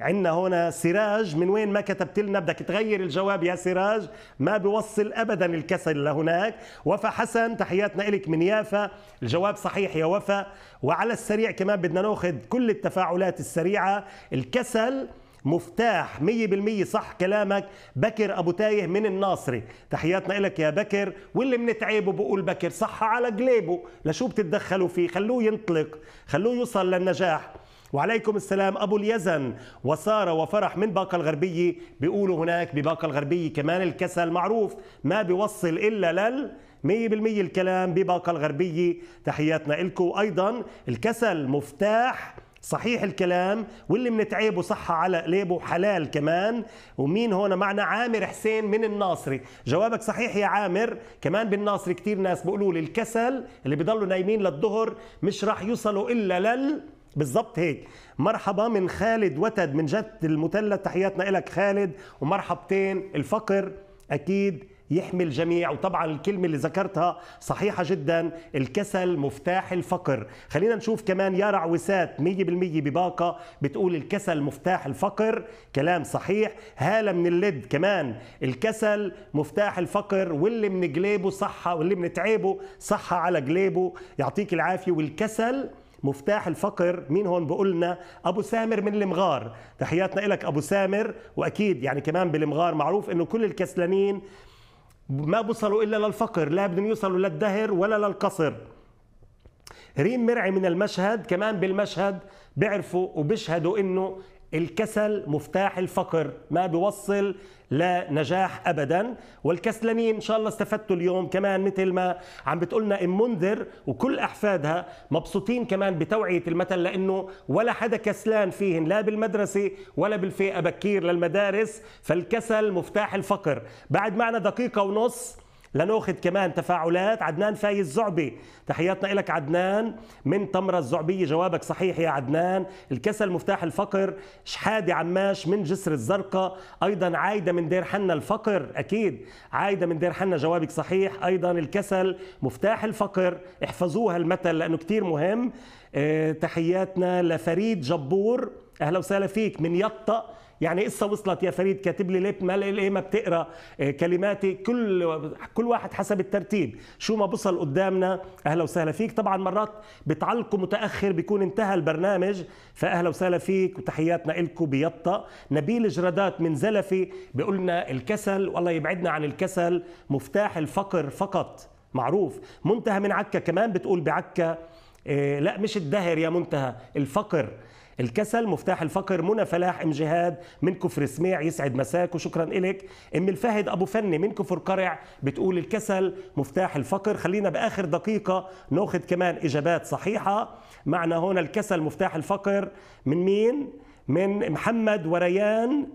عندنا هنا سراج من وين ما كتبت لنا بدك تغير الجواب يا سراج ما بيوصل ابدا الكسل لهناك وفا حسن تحياتنا لك من يافا الجواب صحيح يا وفا وعلى السريع كمان بدنا ناخذ كل التفاعلات السريعه الكسل مفتاح 100% صح كلامك بكر ابو تايه من الناصري تحياتنا لك يا بكر واللي منتعبه بقول بكر صح على قليبه لشو بتتدخلوا فيه خلوه ينطلق خلوه يوصل للنجاح وعليكم السلام أبو اليزن وسارة وفرح من باقة الغربية بيقولوا هناك بباقة الغربية كمان الكسل معروف ما بيوصل إلا لل 100% الكلام بباقة الغربية تحياتنا لكم أيضا الكسل مفتاح صحيح الكلام واللي منتعيبه صحة على قليبه حلال كمان ومين هون معنا عامر حسين من الناصري جوابك صحيح يا عامر كمان بالناصري كتير ناس بيقولوا لي الكسل اللي بيضلوا نايمين للظهر مش راح يوصلوا إلا لل بالظبط هيك مرحبا من خالد وتد من جد المثلث تحياتنا لك خالد ومرحبتين الفقر اكيد يحمي الجميع وطبعا الكلمة اللي ذكرتها صحيحة جدا الكسل مفتاح الفقر خلينا نشوف كمان يارا عوسات 100% بباقة بتقول الكسل مفتاح الفقر كلام صحيح هالة من اللد كمان الكسل مفتاح الفقر واللي من قليبه صحة واللي من تعيبه صحة على قليبه يعطيك العافية والكسل مفتاح الفقر مين هون بقولنا لنا ابو سامر من المغار تحياتنا لك ابو سامر واكيد يعني كمان بالمغار معروف انه كل الكسلانين ما بوصلوا الا للفقر لا بدهم يوصلوا للدهر ولا للقصر ريم مرعي من المشهد كمان بالمشهد بيعرفوا وبيشهدوا انه الكسل مفتاح الفقر ما بيوصل لنجاح ابدا والكسلانين ان شاء الله استفدتوا اليوم كمان مثل ما عم بتقولنا ام منذر وكل احفادها مبسوطين كمان بتوعيه المثل لانه ولا حدا كسلان فيهن لا بالمدرسه ولا بالفئه بكير للمدارس فالكسل مفتاح الفقر بعد معنا دقيقه ونص لنأخذ كمان تفاعلات عدنان فايز زعبي تحياتنا لك عدنان من تمرة الزعبية جوابك صحيح يا عدنان الكسل مفتاح الفقر شحادي عماش من جسر الزرقاء أيضا عايدة من دير حنا الفقر أكيد عايدة من دير حنا جوابك صحيح أيضا الكسل مفتاح الفقر احفظوها المثل لأنه كتير مهم آه، تحياتنا لفريد جبور أهلا وسهلا فيك من يطأ يعني قصه إيه وصلت يا فريد كاتب لي ليه ما ليه ما بتقرا آه، كلماتي كل كل واحد حسب الترتيب شو ما بصل قدامنا اهلا وسهلا فيك طبعا مرات بتعلقوا متاخر بيكون انتهى البرنامج فاهلا وسهلا فيك وتحياتنا لكم بيطا نبيل جرادات من زلفي بيقول لنا الكسل والله يبعدنا عن الكسل مفتاح الفقر فقط معروف منتهى من عكا كمان بتقول بعكا آه، لا مش الدهر يا منتهى الفقر الكسل مفتاح الفقر منى فلاح ام جهاد من كفر سميع يسعد مساك وشكرا لك ام الفهد ابو فني من كفر قرع بتقول الكسل مفتاح الفقر خلينا باخر دقيقه ناخذ كمان اجابات صحيحه معنا هنا الكسل مفتاح الفقر من مين من محمد وريان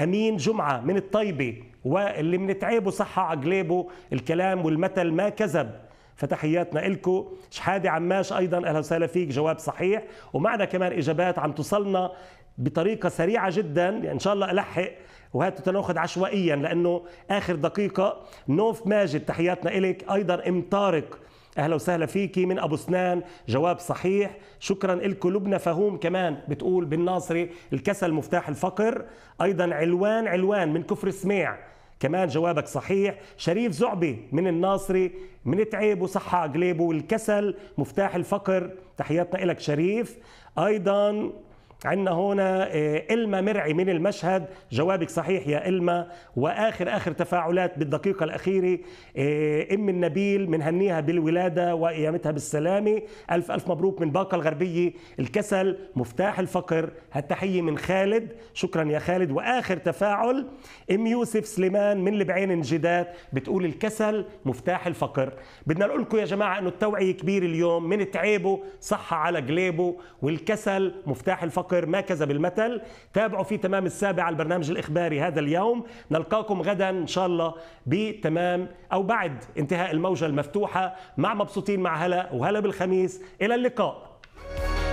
امين جمعه من الطيبه واللي من تعبه صحة عقليبه الكلام والمثل ما كذب فتحياتنا لكم شحاده عماش ايضا اهلا وسهلا فيك جواب صحيح ومعنا كمان اجابات عم توصلنا بطريقه سريعه جدا يعني ان شاء الله الحق وهات تناخذ عشوائيا لانه اخر دقيقه نوف ماجد تحياتنا الك ايضا ام طارق اهلا وسهلا فيكي من ابو سنان جواب صحيح شكرا لكم لبنى فهوم كمان بتقول بالناصري الكسل مفتاح الفقر ايضا علوان علوان من كفر سميع كمان جوابك صحيح شريف زعبي من الناصري من تعيب وصحى قليبه والكسل مفتاح الفقر تحياتنا لك شريف ايضا عندنا هنا آه، إلما مرعي من المشهد جوابك صحيح يا إلما وآخر آخر تفاعلات بالدقيقة الأخيرة آه، أم النبيل منهنيها بالولادة وقيامتها بالسلامة ألف ألف مبروك من باقة الغربية الكسل مفتاح الفقر هالتحية من خالد شكرا يا خالد وآخر تفاعل أم يوسف سليمان من لبعين نجدات بتقول الكسل مفتاح الفقر بدنا نقول لكم يا جماعة أنه التوعية كبير اليوم من تعيبه صحة على قليبه والكسل مفتاح الفقر العاقر ما كذب المثل تابعوا في تمام السابع البرنامج الإخباري هذا اليوم نلقاكم غدا إن شاء الله بتمام أو بعد انتهاء الموجة المفتوحة مع مبسوطين مع هلا وهلا بالخميس إلى اللقاء